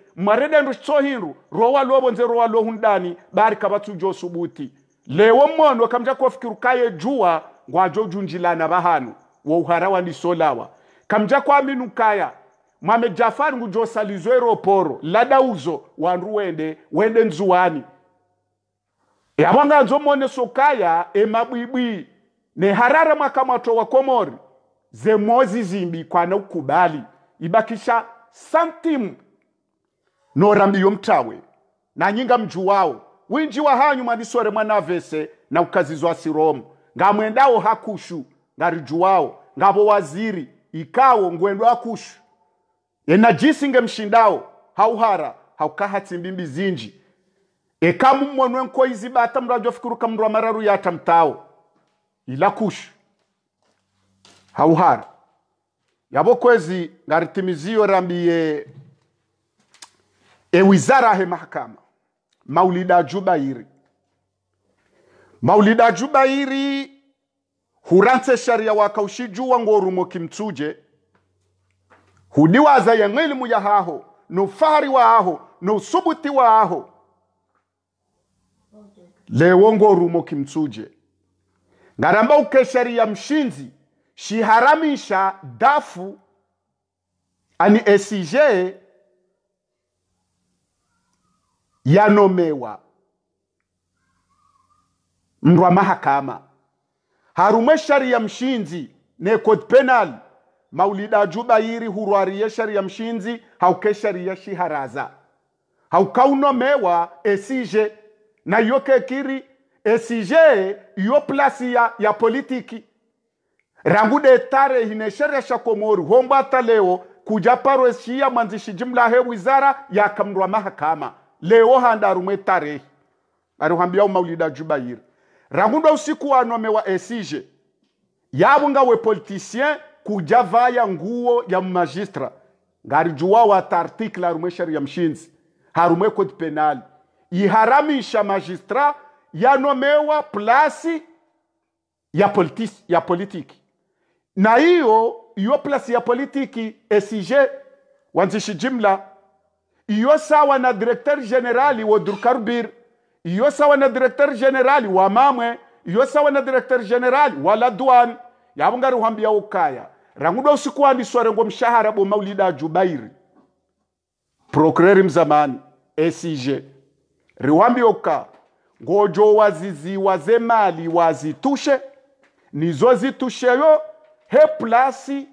ndu tsohindu rowa lobo nze rowa lo hundani bari kabatsujo subuti lewo mmono kamja kaye juwa ngwajo na bahanu wo uhara wa nisolawa kamja kwa kaya mwame jafari ngujosalizwe roporo lada uzo wanruwende wende nzuwani yawang'anza omone sukaya emabwibwi neharara mwakamoto wa komori zemozi zimbi kwana ukubali ibakisha santimu norambiyo mtawe nanyinga mju wao winji wa hanyu madisore mwana vese na ukazizwa siromo ngamwendawo hakushu ngarijuwao ngavo waziri ikawo ngwendo akushu enajisi ngemshindao hauhara haukahatsimbimbi zinji ekamu mmonu enkoyizi batamurajwa fikuruka mndu amararu ila kush hauhara yabo kwezi ngaritimiziyo e wizara he mahakama maulida juba jubairi maulida juba jubairi hurante sharia waka wakaushijua ngorumo kimtsuje hudiwaza ya ng'ilimu ya haho nufari wa haho nusubuti wa haho lewo ngorumo imtsuje ngaramba ukeshariya mshinzi shiharamisha dafu ani esij yanomewa mndwa mahakama harumwe sharia mshinzi ne code penal maulida jubairi hurwariye sharia mshinzi hauke sharia shiharaza haukaunomewa esije na yoke kekiri esije yo plasi ya, ya politiki rangu detare hinesheresha komoru homba hata leo kuja paro manzishi jimla he wizara yakamrwa mahakama leo handarumwe tarehi maulida jubair rangu ndo usiku wanomewa esije yabo ngawe politicien kuja vaya nguo ya magistra ngarijuwawa ta artikla rumwe sheria mshinzi harumwe kodi penali iharamisha magistrat yanomewa plasi ya, politis, ya politiki na hiyo iyo plasi ya politiki sig wanzishi jimla iyo sawa na directeur generali wa durkarbir iyo sawa na directeur generali wa mamwe iyo sawa na direkteur generali wa ladwan yabungari uhambia ukaya rangudwa usikuandiswa rengo mshahara bo maulida jubairi prokureri mzamani sig riwambioka ngojo waziziwa zemali wazitushe nizo zitusheyo he plasi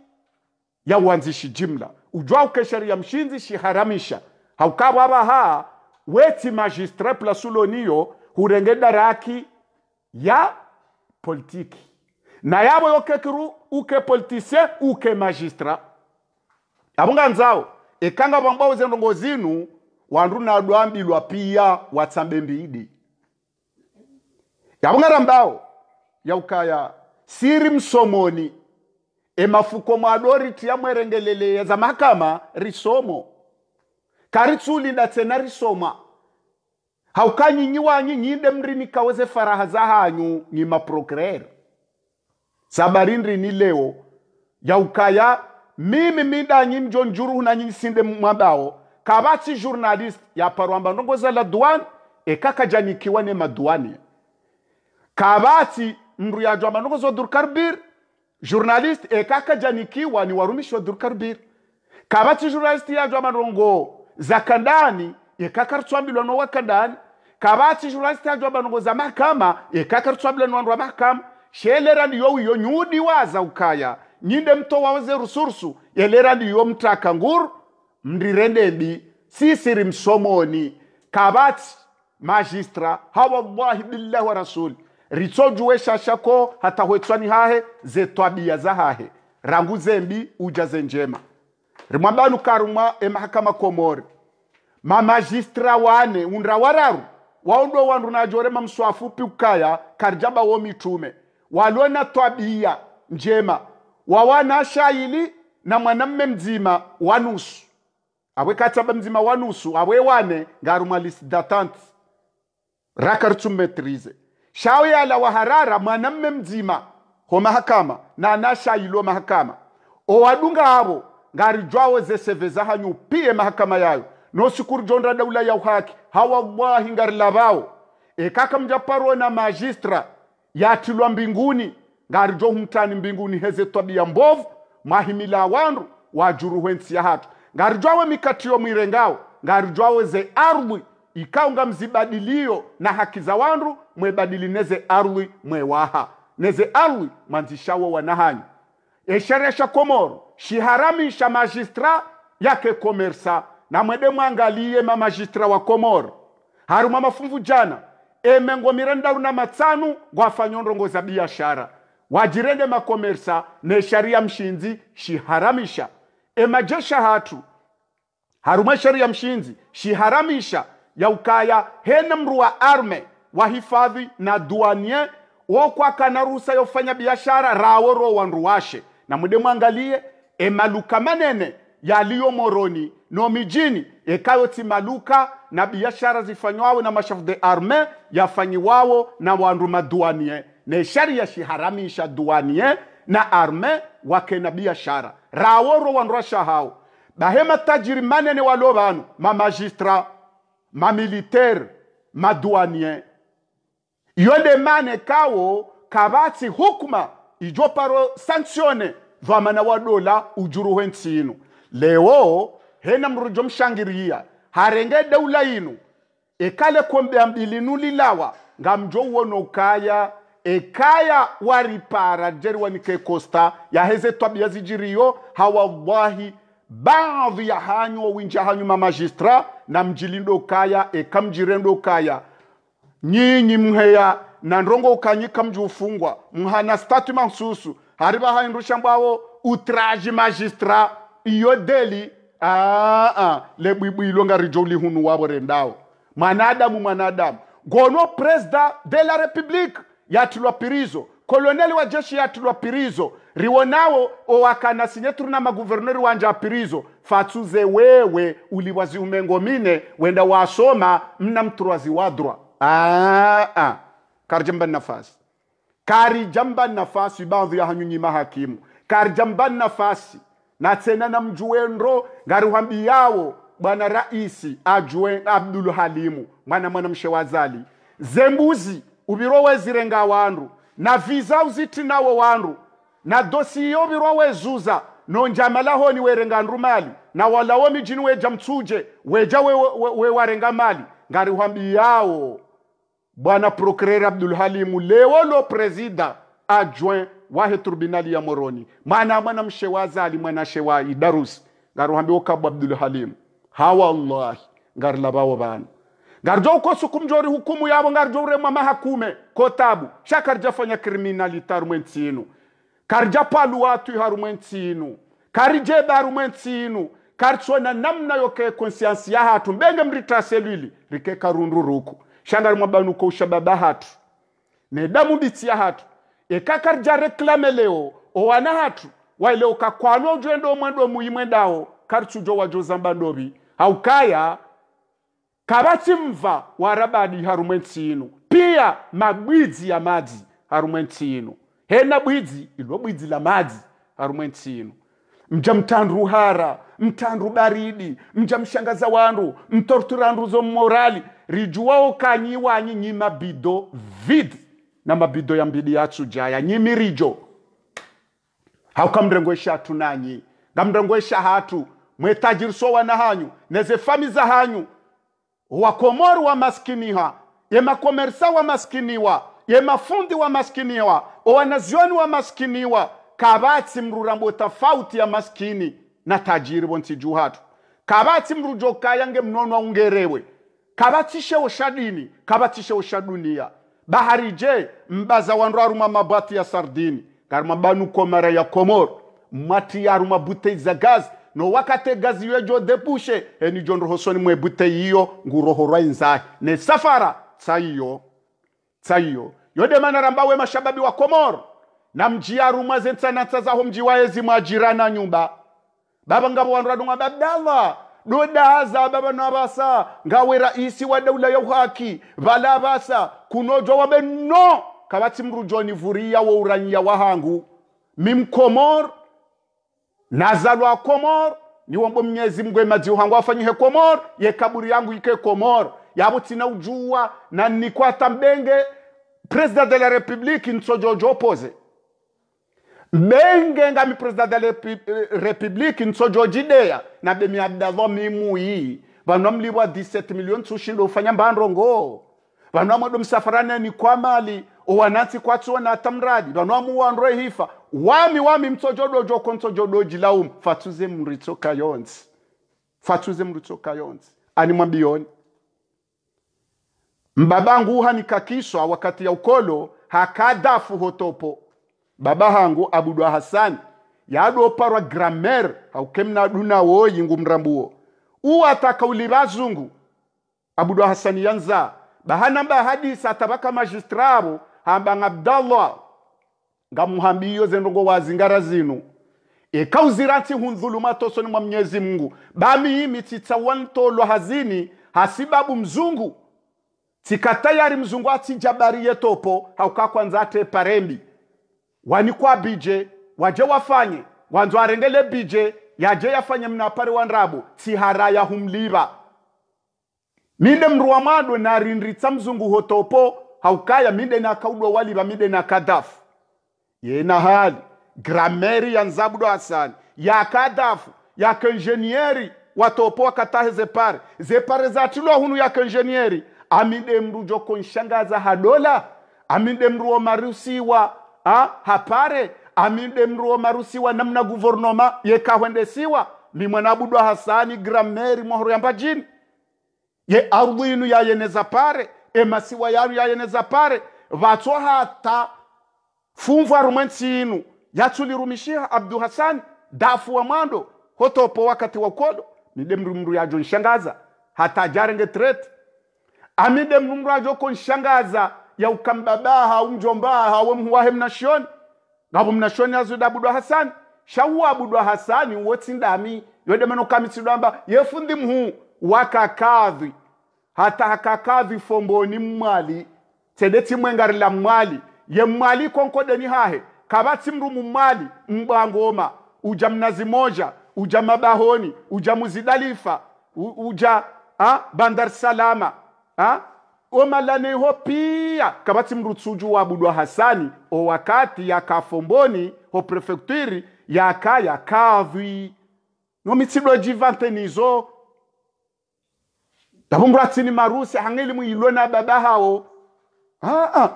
ya uanzishi jimla ujwa ukesheria mshinzi shiharamisha haukabwabaha weti magistre plasuloniyo hurenge daraki ya politiki na yabo yokekiru uke politisien uke magistra nzao ekanga bambawo zendongo zinu wanruna lwambilwa pia watsambe mbidi yavung'ara mbao yaukaya siri msomoni emafuko mwadoriti yamwerengeleleye za makama risomo karitsulinda tsena risoma haukanyinyiwanyi nyinde mrini kaweze faraha za hanyu ni maprogrere sabarinrini leo yaukaya mimi midanyi mjonjuru hunanyisinde mwabao kabatsi journaliste yaparwamba ndongoza la douane ekakajanikiwa ne maduane kabatsi mru yajwamba ndongozi wa durkarbir journaliste ekakajanikiwa ni warumishi wa durkarbir kabatsi journaliste yajwamba ndongo zakandani ekakarutswambilwa no wakandani kabatsi journaliste yajwamba ndongo za mahakama ekakarutswambilwa no wandu wa shelera shelerani yowiyo nyudi waza ukaya nyinde mto waoze rusursu elerani yo mtaka nguru mndirenembi sisiri msomoni kabati majistra hawallahi billahi wa rasuli ritsojuwe shashako hatahwetswani hahe zetwabia za hahe rangu zembi uja zenjema rimwambanu karumwa emahakama komori mamajistra wane unra wararu waondwe wandu najorema mswafupi ukaya karjaba wo mitume walona twabiya njema wawana shaili na mwanamme mzima wanusu awekatsaba mzima wa nusu awewane ngarumwa lisidatante raka ritsummetrize shawuyala waharara mwanamme mzima ho mahakama na anashayilwa mahakama owadunga avo ngarijwawo zeseve zahanyu piye mahakama yayo nosikuru jondra daula ya uhaki hawallahi ngarilavawo ekaka mjaparo na majistra yatilwa mbinguni ngarijo humtani mbinguni heze tabia mbovu mwahimila wandu wajuruhwensi ya hatu ngarijwawe mikatio mwirengao ngarjwawe ze arwi ikaunga mzibadilio na haki za wandu mwebadili neze ardhi mwewaha neze arwi manzishawo wanahanyu esheresha komoro shiharamisha majistra yake komersa na mwede mwangalie mamajistra wa komoro harumwa mafunvu jana emengo mirandaru na matsanu gwafanyondongo za biashara wajirende makomersa nesharia mshinzi shiharamisha emajesha hatu harumashari ya mshinzi shiharamisha yaukaya hena mru wa arme wahifadhi na duanie wokwakana ruhusa yofanya biashara rawo rowanruwashe na mude mwangalie emaluka manene yaliyo moroni no mijini ekayoti maluka na biashara zifanywawo na mashaf de arme yafanyiwawo na wandu maduanie neshari shiharamisha duanie na arme wakena biashara raworo wanrasha hao bahema tajiri manene walo banu ma magistrat ma militaire ma douanier yonde mane kawo kabatsi hukuma ijo paro sanctione vamana wa dola ujuruhe ntsinu leo hena mrujo mshangiria harenge deula yinu ekale kombe ambilinu lilawa ngamjo uwono ekaya waripara jeri wanike kosta yaheze twabia zijiriyo hawallahi baadhi ya hanyo winja hanyu mamajistra na mjilindo kaya eka mjirendo kaya nyinyi mheya na ndongo ukanyi kamjufungwa mhana statu mansusu hariba haindusha mbao utraji majistra iyo deli ah, ah, lebwibwilonga rijo lihunu wabo rendao mwanadamu mwanadamu gono presida de la republique ya tulwapirizo koloneli wa jeshi ya tulwapirizo riwonawo owakanasinya turi n'amaguverineri wanje apirizo fatsuze wewe uliwazi umengo mine wenda wasoma mna mturwazi wadrwa ah, ah. karijamba nafasi karijamba nafasi baadhi ya hanyunyima hakimu karijamba nafasi natsena na mjuwendro ngaruhambi yawo bwana raisi ajwe abdul halimu mwana mwana mshewazali zembuzi wezirenga wandu na viza uziti nawo wandu na dosiyo virowezuza nonjamalahoni werenga ndu mali na walawo mijini weja mtsuje weja wewarenga we, we mali ngari hwambiyawo bwana procureur abdul halimu lewo lo presida adjoint wahe tribunal ya moroni mwana mwana ali mwana shewa idarusi ngari hwambiwo kabu abdul halimu hawallahi ngari labawo bana ngarjo ukosi ukumjori hukumu yabo ngarjo urema mahakume kotabu shakarja fanya kriminalita rumwe ntsinu karja palu watu harumwe ntsinu karijeba harumwe ntsinu karitsona namna yoke konsiansi ya hatu mbenge mrita selili rike karunduruku ruku shangari mwabanu ko ushababa hatu ne damu bitsi ya hatu ekakarja reklame leo owana hatu waileo kakwalwa ujwendo mwendo muimwe dao karitsujo wajo zamba ndobi haukaya kavatsimva warabadi harumwe ntsino pia mabwidzi ya madzi harumwe ntsino hena bwidzi ilo bwidzi la madzi harumwe ntsino mja mtandru hara mtandru baridi mja mshangaza wanru mtorturandu zo morali rijuwao kanyi wanyi nyi mabido vid na mabido ya mbidi yatsu jaya nyimi rijo haukamrengo eshatu nanyi ngamrengo eshahatu mwetajiriswa wana hanyu nezefami za hanyu wakomoru wamaskiniha yemakomersa maskiniwa yemafundi wamaskiniwa owanazioni maskiniwa kabatsi mrurambo tofauti ya maskini na tajiri bonsijuhatu kabatsi mrujoka yange mnonwa ungerewe kabatsishewo shadini dunia bahari baharije mbaza wandu aruma mabwati ya sardini karuma komara ya komoro mati yaruma butei za gazi no wakate nowakategaziyo jo depushe e mwe bute mwebute yiyo ngurohorwa inzahi ne safara tsaiyo tsaiyo yodemanaramba we mashababi wa komor na mjia mji arumwa zensanatsa zaho mji waezi mwajirana nyumba baba ngabo dunga radung'amba doda haza baba na basa ngawe raisi wa daula ya uhaki vala basa kunojo wabe no kavatsi mrujoni vuriya wouranya wahangu mimkomoro nazalwa komor niwombo mnyezi mgwe mgwema jiuhangu afanyihe komor ye kaburi yangu ike komor yabutsina ujuwa na nikwata mbenge president de la republique ntsojojopoze mbenge nga mi president de la republique ntsojojideya nabe miadadhwa mimuyi vanhu vamliwa 17 million tushindo ufanya mbandrongo vanhu vamwedo msafarane ni kwa mali uwanati kwa tuwa na hata mradi vanhu vamuwandroe hifa wami wami mtsojodojo konsojodoji laum fatuze mritsoka yonzi fatuze mritsoka yonsi animwambiyoni mbabangu hanikakiswa wakati ya ukolo hakadafu hotopo baba hangu abudwa hasani yadoparwa gramer haukemnadunawo yingu mrambuwo uwo atakauli bazungu abudwa hasani yanza bahanamba hadisa atabaka majistrabu hambang ngamuhambi iyo zendongo wazingara zinu ikauzira nti hundhuluma tosoni mwa mnyezi mungu bami mititsa wantolwa hazini hasibabu mzungu tikatayari mzungu ati jabari yetopo hauka kwanza ate parembi wanikwa bije waje wafanye wanzo arengele bije yaje yafanye mnapari wanrabu tihara ya humliba minde mruamado narindritsa mzungu hotopo haukaya minde na kaudwa waliba minde na kadhafu hali grameri ya nzabdo asali ya kenjenieri watopo wakatahe zepare zepare zatilwa hunu ya yakenjenieri amidemru jokonshangaza hadola amidemru omarusiwa ha, hapare amidemru omarusiwa namna guvernoma yekahwendesiwa mimwanabudwa hasani grameri mohoro ya jini ye ardhi inu yayeneza pare emasiwa yanu yayeneza pare vatso hata Fumvwaru mwensinu yatsulirumishiha Abdu Hassan dafuwa mwando hotopo wakati wa kodo mide mrumru yajo nshangaza hata jarenge tret amide mrumru yajo ko nshangaza ya ukambabaha umjombaha we mhuwahe mnashoni ngabo mnashoni azoda Abdu Hassan shawuwa Abdu Hassan wotsindami yodemeno kamitsidwamba yefundi mhu wakakadhi hata hakakadhi fomboni mwali tedeti mmwali tsedetsimwengarila mwali ye mmali ni hahe kavatsi mndu mummali mbangoma uja moja uja mabahoni uja muzidalifa uja ha? bandar salama ha? omalaneho pia kavatsi mru tsuju budwa hasani ya kafomboni ho prefekturi yaka yakavwi nomitsidwa jivantenizo davumburatini marusi hangeli mu ilona baba hawo ah, ah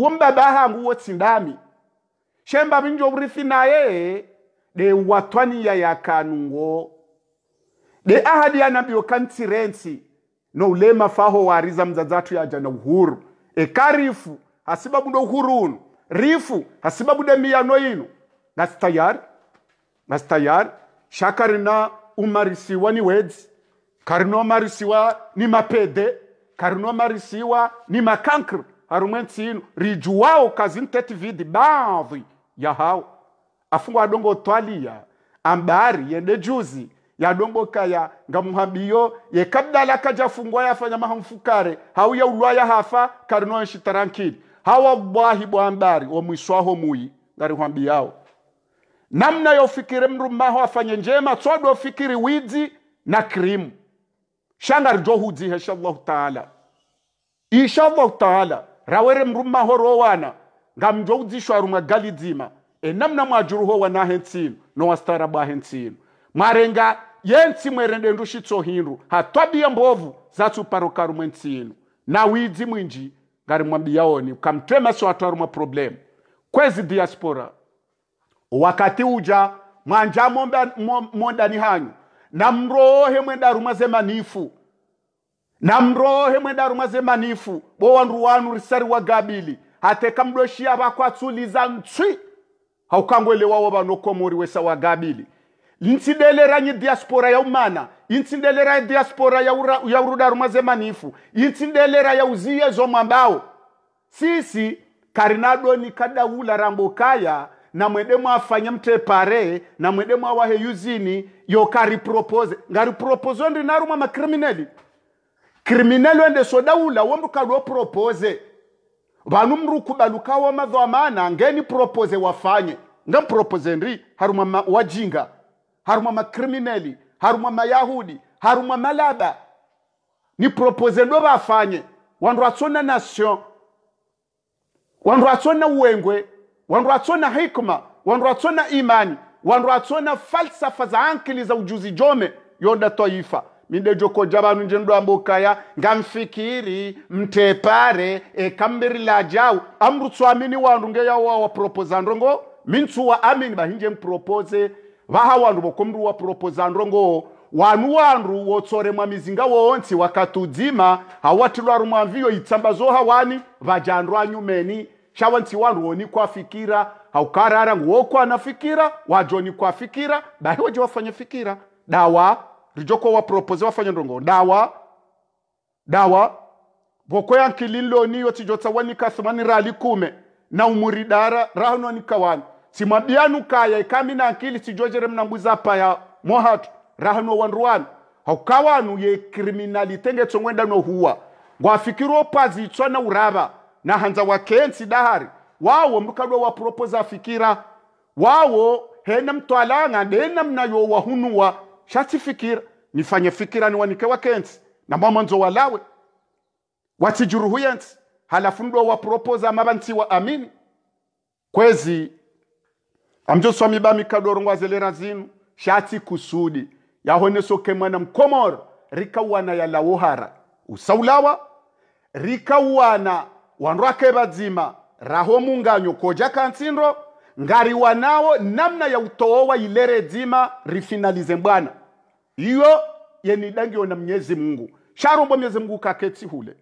womba hangu wotsi ndami shemba minjo urithi naye de watwania ngo de ahadi yanambiyo kantsirensi no ulema faho wariza mzadzatu ya jana uhuru ekarifu hasibabuda uhuru unu rifu hasibabuda miyano inu ngasitayari ngasitayari shaka umarisiwa ni wedzi karinomarisiwa ni mapede karinomarisiwa ni makankru halimwensi ino rijuwao kazi teti vidi baadhi ya hao afungwa adongo twalia ambari yende juzi ya yadongoka ya ngamuhambiyo yekabdala kajafungwa yafanya mahamfukare hauya ulwaya hafa karinoa karinoenshitarankiri hawa bwahi bwambari omwiswaho muyi ngari yao namna yofikire mrumaho afanye njema tswado ofikiri widzi na krimu shangari johudzihesha allahu taala insha allahu taala rawere mrumahoro wana ngamjo udzishwarumwa gali dzima enamna mwajuruhowa nahe ntsino nowastarabwahe ntsino mwarenga yentsi mwerende hatwabiya mbovu zatsuparukharumwe ntsino na widzi mwinji ngari so kamtremaso atwarumwa problemu kwezi diaspora wakati uja mwanja mondani hanyu na mrohe mwendarumwa zemanifu na mrohe mwedaru mwazemanifu bowandu wanu risari wa gabili hateka mdoshia vakwatsuliza ntswi wa vanokomori wesa wa gabili ntsideleranye diaspora ya umana intsindelera diaspora ya, ura, ya urudaru mwazemanifu intsindelera ya uziye zomwambawo sisi karinadoni kadaula rambokaya na mwede mwafanye mtepare na mwede mwawahe yuzini propose propose ngari ndi ngaripropozondrinarumwa makrimineli criminal wende sodaula womruka propose vanu mru kubaluka wa madhamana ngeni propose wafanye nga ngampropoze ndri harumwa wajinga harumwa makrimineli harumwa mayahudi harumwa malaba ni propose ndo bafanye wandu atsona nation wandu atsona uwengwe wandu atsona hikma wandu atsona imani wandu atsona falsafa za ankili za ujuzi jome yonda toifa midejoko jabanunje ndwambukaya ngamfikiri mtepare ekamberi lajau amrutsu amini wandu ngeyawa wapropoza ndrongo mintsuwa amini bahinje mpropoze vaha wandu wa wapropoza ndrongo wanu wandu wotsoremwa mizinga wonsi wakatudzima hawatilwarumwa mviyo itsamba zoha wani vajandwa nyumeni shawansi wandu woni kwafikira haukarara nguwokwa anafikira wajoni kwafikira bahiwaje wafanya fikira dawa rijoko wa propose wafanya ndongo dawa dawa boko ya yankili ni yoti jota wani thumani rali kume na umuri dara rahno kawani simabianu kaya ikami na akili sijojere mnambuza pa ya mohatu rahno wanruan haukawanu ye kriminali tenge ngetsongwenda no huwa ngwafikiro pazi tswana uraba na hanza wa kensi dahari wawo mukadwa wa propose afikira wawo hena mtwalanga ndena mnayo wahunuwa shatifikira nifanye fikirani wanikewa kensi na mwamanzo walawe watijuruhuyensi halafu ndo wapropoza wa amini kwezi amjoswami bami zinu shati kusudi yahonesoke mwana mkomoro rikawana yalawohara usaulawa rikauwana wanrwake bazima raho munganyo koja kansindo ngariwa nawo namna ya utoowa ile redima rifinalize mbwana iyo yenidangiyo na mnyezi mungu sharombo mnyezi mungu kaketi hule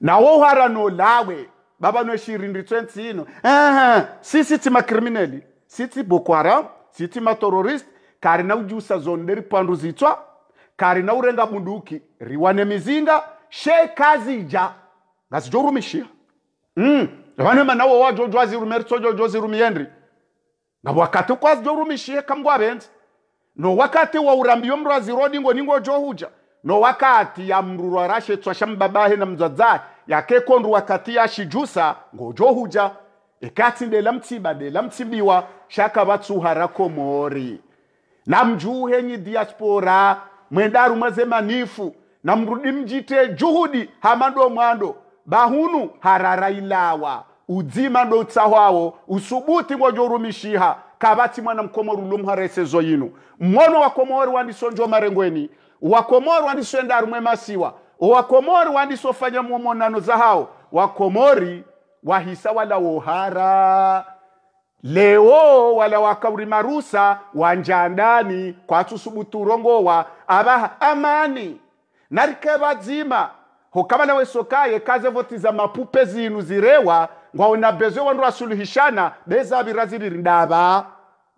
nawo harano lawe baba noeshirinditswentsi ino aha sisi ti makrimineli sitsi boko haram sitsi materoristi kari ujusa zonderi pandu zitswa kari urenga bunduki riwane mizinga she kazi ija ngazijorumishia mm vanema nawo wajo jwazirume risojo jozirumiyendri na wakati kamgwa kamgwavenzi no wakati wa waurambiyo mrwazirodi ngo ningo huja no wakati ya mru mrurwa rashetswa shambabahe na mdzadzahe yakekondru wakati ya shijusa ngo huja yashijusa ngojohuja ekatsindela mtsiba dela mtsibiwa shakavatsuha rakomori namjuhenyi diaspora mwendaru mazemanifu namrudi mjite juhudi hamando mwando bahunu hararailawa udzima noutsawawo usubuti ngojorumishiha kabati mwana mkomori ulumharesezo yinu mmono wakomori wandisonjo marengweni wakomori wandiswenda rumwe masiwa wakomori wandisofanya mumonano zahawo wakomori wahisa wala wohara lewo wala marusa wanjandani kwatsusubuturongowa avaha amani narike vadzima hokavana wesokaye kaze votiza mapupe zinu zirewa ngwawe na bezo wandu wasuluhishana beza biraziriri ndaba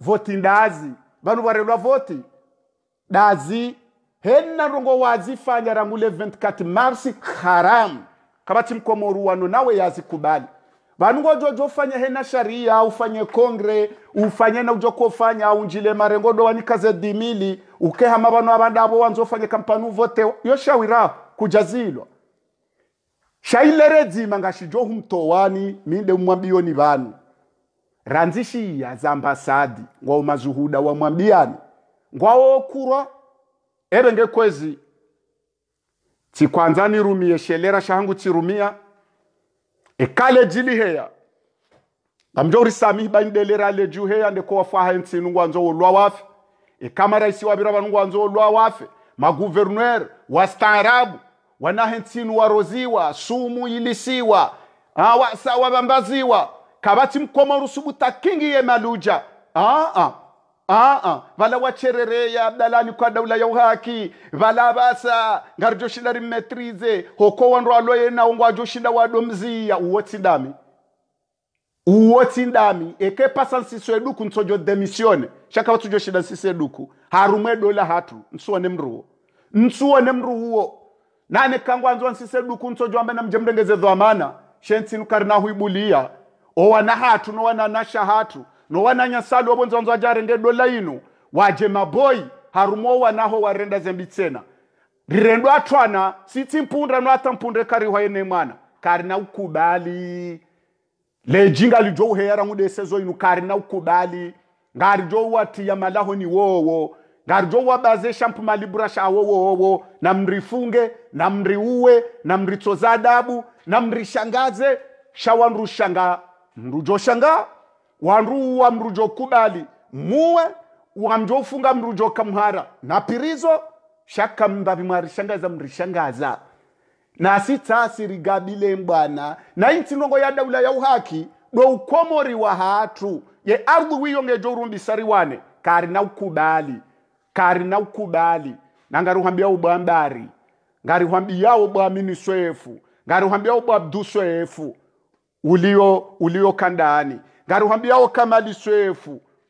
voti ndazi vanhu varelwa voti dazi henna rongo wazifanya rangu 24 marsi haramu kabati wano nawe yazikubali vanhu jojo fanya henna sharia ufanye kongre ufanye na ujoko fanya unjile marengo do wani kaze dimili ukehama vanhu avandavo wanzofanye kampanu vote yoshawira kujazilwa shaileredzima johu mtowani minde mmwambiyoni vanu ranzishiya za ambasadi ngwao mazuhuda wamwambiyani ngwawokurwa ere kwezi tsikwanza nirumie shelera shahangu tsirumia ekale jiliheya ngamjori samihi banyidelera alejuheya ndekowafaha ntsinu ngwanzo wolwa wafe ekamaraisi wabira vanu ngwanzo wolwa wafe maguvernwer wastaarabu wanahentsinuwaroziwa sumu yilisiwa awasa ah, wavambaziwa kavatsi mkoma rusubuta kingiye maluja aa ah, aa ah, vala wacherereya abdalani kwa daula ya uhaki vala vasa joshinda rimetrize hoko wanro aloye nawo ngwajoshinda wadomziya uwoti ndami uwoti ndami eke pasa nsiso eduku ntsojo demisione shaka joshinda nsiso eduku harumwe dola hatu ntsuone mruwo ntsuone mruwo nane kangwanzo nsise duku ntsojwamba na mjemrengezedho amana shentsi nukari nahuibulia owana hatu nowana nasha hatu nowana nyasalu obonzi wanzo ajarenge dola inu waje maboi harumo wanaho warenda zembi tsena rirendo atwana siti mpunda no atampunde kari ene mwana kari na ukubali lejinga lijo uhera sezo inu kari na ukubali ngari jo wati ya malaho ni wowo ngarjo wabaze mpumaliburasha shawo wowowo na mrifunge na mriuwe na mritsoza adabu na mrishangaze shawanrushanga mrujoshanga wanruuwa mrujokubali muwe wamjofunga mrujokamhara na pirizo shakambavi mwarishangaza mrishangaza nasi tsasi mbwana na ya daula ya uhaki do ukomori wa hatu ye ardhi wiyongejo urumbisariwane kari na ukubali kari na ukubali nangaruhambia ubwa mbari ngarihwambia ubwa mini swefu ngarihwambia ubwa abdu ulio ulio kandani ngaruhambiao kamali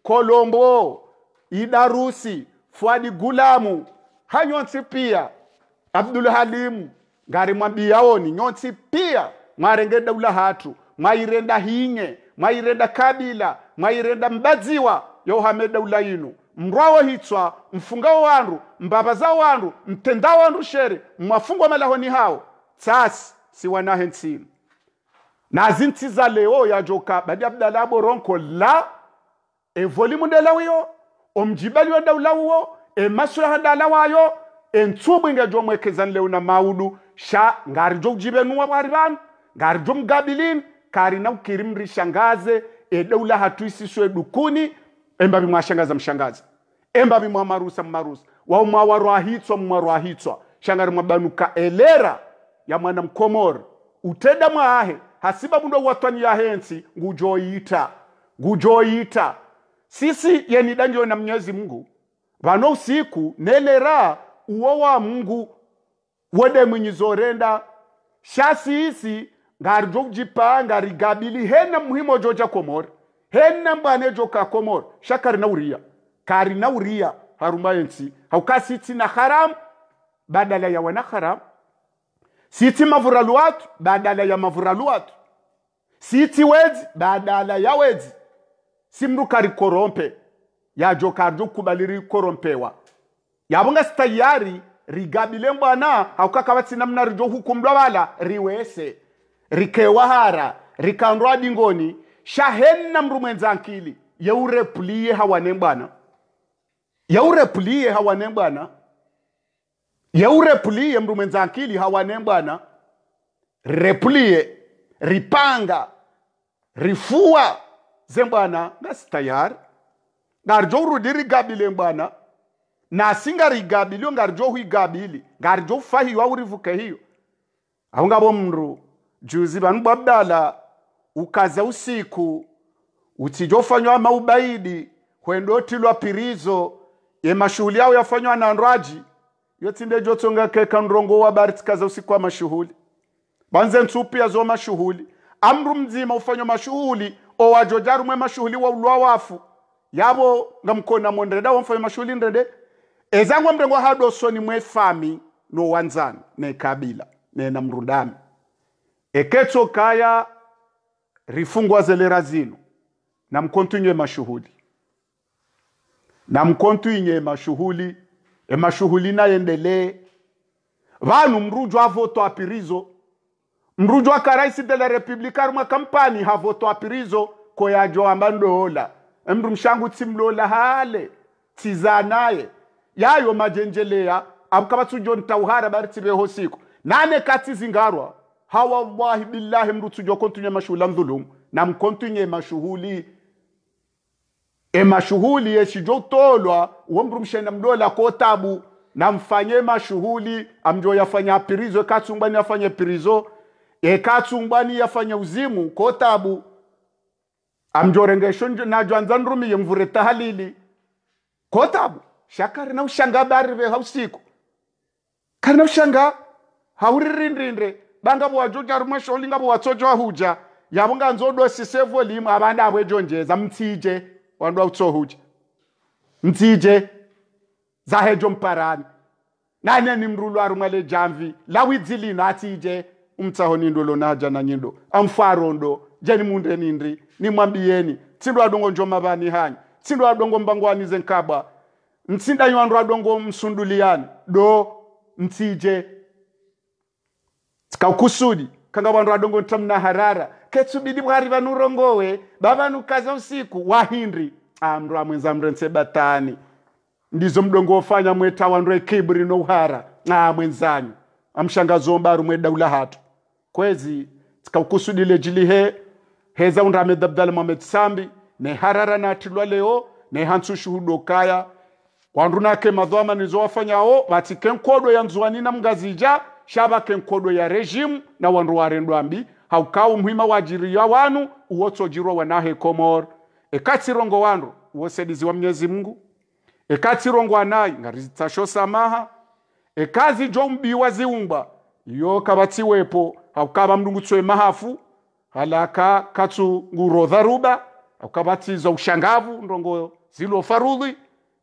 kolombo idarusi fwadi gulamu hanyonsi pia abdul halimu ngarimwambiyaoni nyonsi pia mwarenge daula hatu mwairenda hinye mwairenda kabila mwairenda mbaziwa yohameda daula inu mrwawo hitswa mfungawo wandu mbabazawo wandu mtendawo wandu shere mwafungwa malahoni hao tsasi siwanahe ntsino nazi ntsiza leo yajoka badi abdala aboronko la evoli wiyo omjibali wa daula uwo emasulaha wayo entsubu ingejo mwekezani leo na maulu sha ngarijo ujibenuwa bwari ngari jo mgabilini kari na ukirimrishangaze edeula hatuisiswe dukuni embavi mwashangaza mshangaza embavi mwamarusa mmarusa wau mwawarwahitswa shangari mwabanuka elera ya mwana mkomori uteda mwahe hasiba bundo watwani hensi ngujoita ngujoita sisi yenidanjiwe na mnyezi mungu vano usiku nelera uwo wa mungu wode mwinyizorenda shasi isi ngari jokujipanga rigabili hena muhimo joja komori henna mbane joka komor shakari na uria kari na uria harumaye nsi haukasiti na haram badala ya wana haram siti mavuraluatu badala ya mavuraluatu siti wezi badala ya wezi simrukari korompe yajo karjo kubaliri korompewa yabonga stayari rigabile mbwana haukakabatsi namna rijo hukumlwa bala riwese rikewahara rikandwa dingoni shahenna mndu mwenzankhili yeurepuliye hawane bwana yeurepuliye hawane bwana yeurepuliye mndu mwenzankhili hawane bwana repuliye ripanga rifua zembwana ngasitayari ngarjo urudirigabile mbwana nasingarigabilio ngarjo huigabili ngarjo fahiwa urivuke hiyo aho ngabo mndu juzi vanu babdala ukaza usiku utijofanywa maubaidi hwendotilwa pirizo ye mashughuli yao yafanywa na ndwaji yotsinde jotsongekeka nrongo wa bari tikaza usiku wa mashughuli banze ntsupi zo mashughuli amru mzima ufanywa mashughuli owajoja rumwe mashughuli wa ulwa wafu yabo nga ngamkona mondreda wamfanya mashughuli ndrede ezangwa mrengo hadosoni mwe fami no wanzana ne kabila ne namrudami eketso kaya rifungwa zelera zinu na mkontu mashuhuli na mkontu inye mashuhuli na yendele vanu mrujwa voto apirizo mrujo ka rais de la republika ruma kampani havoto apirizo koyajo amba ndoola emndu mshangu timlola hale tsizanaye yayo majenjelea amkavatsujoni tauhara bari tsireho hosiko nane katsi zingarwa hawa wallahi billahi mrutsujo kontinye mashuhuli mdhulum na mkontinye mashuhuli e emashuhuli yeshijotolwa uwo mrumshenda mdola kotabu na mfanye mashuhuli amjo yafanya pirizo ekatsumbwani yafanye pirizo ekatsumbwani yafanye uzimu ko tabu amjorengesho najwanza nrumiye mvure tahalili kotabu shakari na ushanga bari ve hausiku kari na ushanga hauririndrindre banga bwajoga rumwesho linga bwatsojwa huja yabo nganzo dosi sevo limu abanda abwejonjeza mtsije wandwa utsohuja mtsije zahejo mparani nane ni mrulu le jamvi lawidzi lino atije umtsaho nindo lonaja na nyindo amfarondo jeni munde nindri nimwambiyeni tsindo adongo njoma vani hani tsindo adongo mbangwanize zenkaba mtsinda ywandu adongo msunduliani do mtsije tsikakusudi kanga vandu vadongo ntamu na harara ketsubidi mwari vanurongowe bavanukaza usiku wahindri amndu ah, amwenza mrense batani ndizo mdongo ofanya mweta wandu ekibri nouhara amwenzanyu ah, amshangazo mbaru daula hatu kwezi tsikakusudi lejilihe heza undamedha bdala mamed sambi neharara natilwa leo nehansu shuhudo kaya wandu nake madhwama nizowafanyao vatike nkodo ya nzuwani na mngazija shabaka enkodo ya rejimu na wandu warendwambi haukawa umhima ya wanu uwoto uwotsojirwa wanahe komor ekati rongo ekatsirongo wandu wa mnyezi mungu ekati ekatsirongo anayi ngarizitsasho samaha ekazi jo mbiwa ziumba iyo kabatsiwepo haukaba mdungutswe mahafu halaka katsu ngurodha ruba haukabatsiza ushangavu ndongo zilo farudhi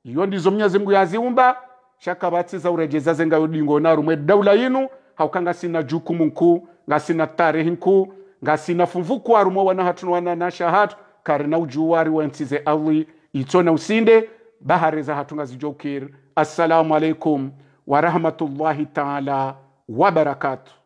iyo ndizo mnyezi mungu yaziumba shakabatsiza urejezaze ngayodingo na rumwe daula yinu haukanga sina jukumu nkuu ngasina tarehi nkuu ngasina fumvu kwarumwe wana nasha hatu kare na ujuwari wensize ali itso na usinde bahareza hatu ngazijokir assalamu alaikum warahmatullahi taala wabarakatuh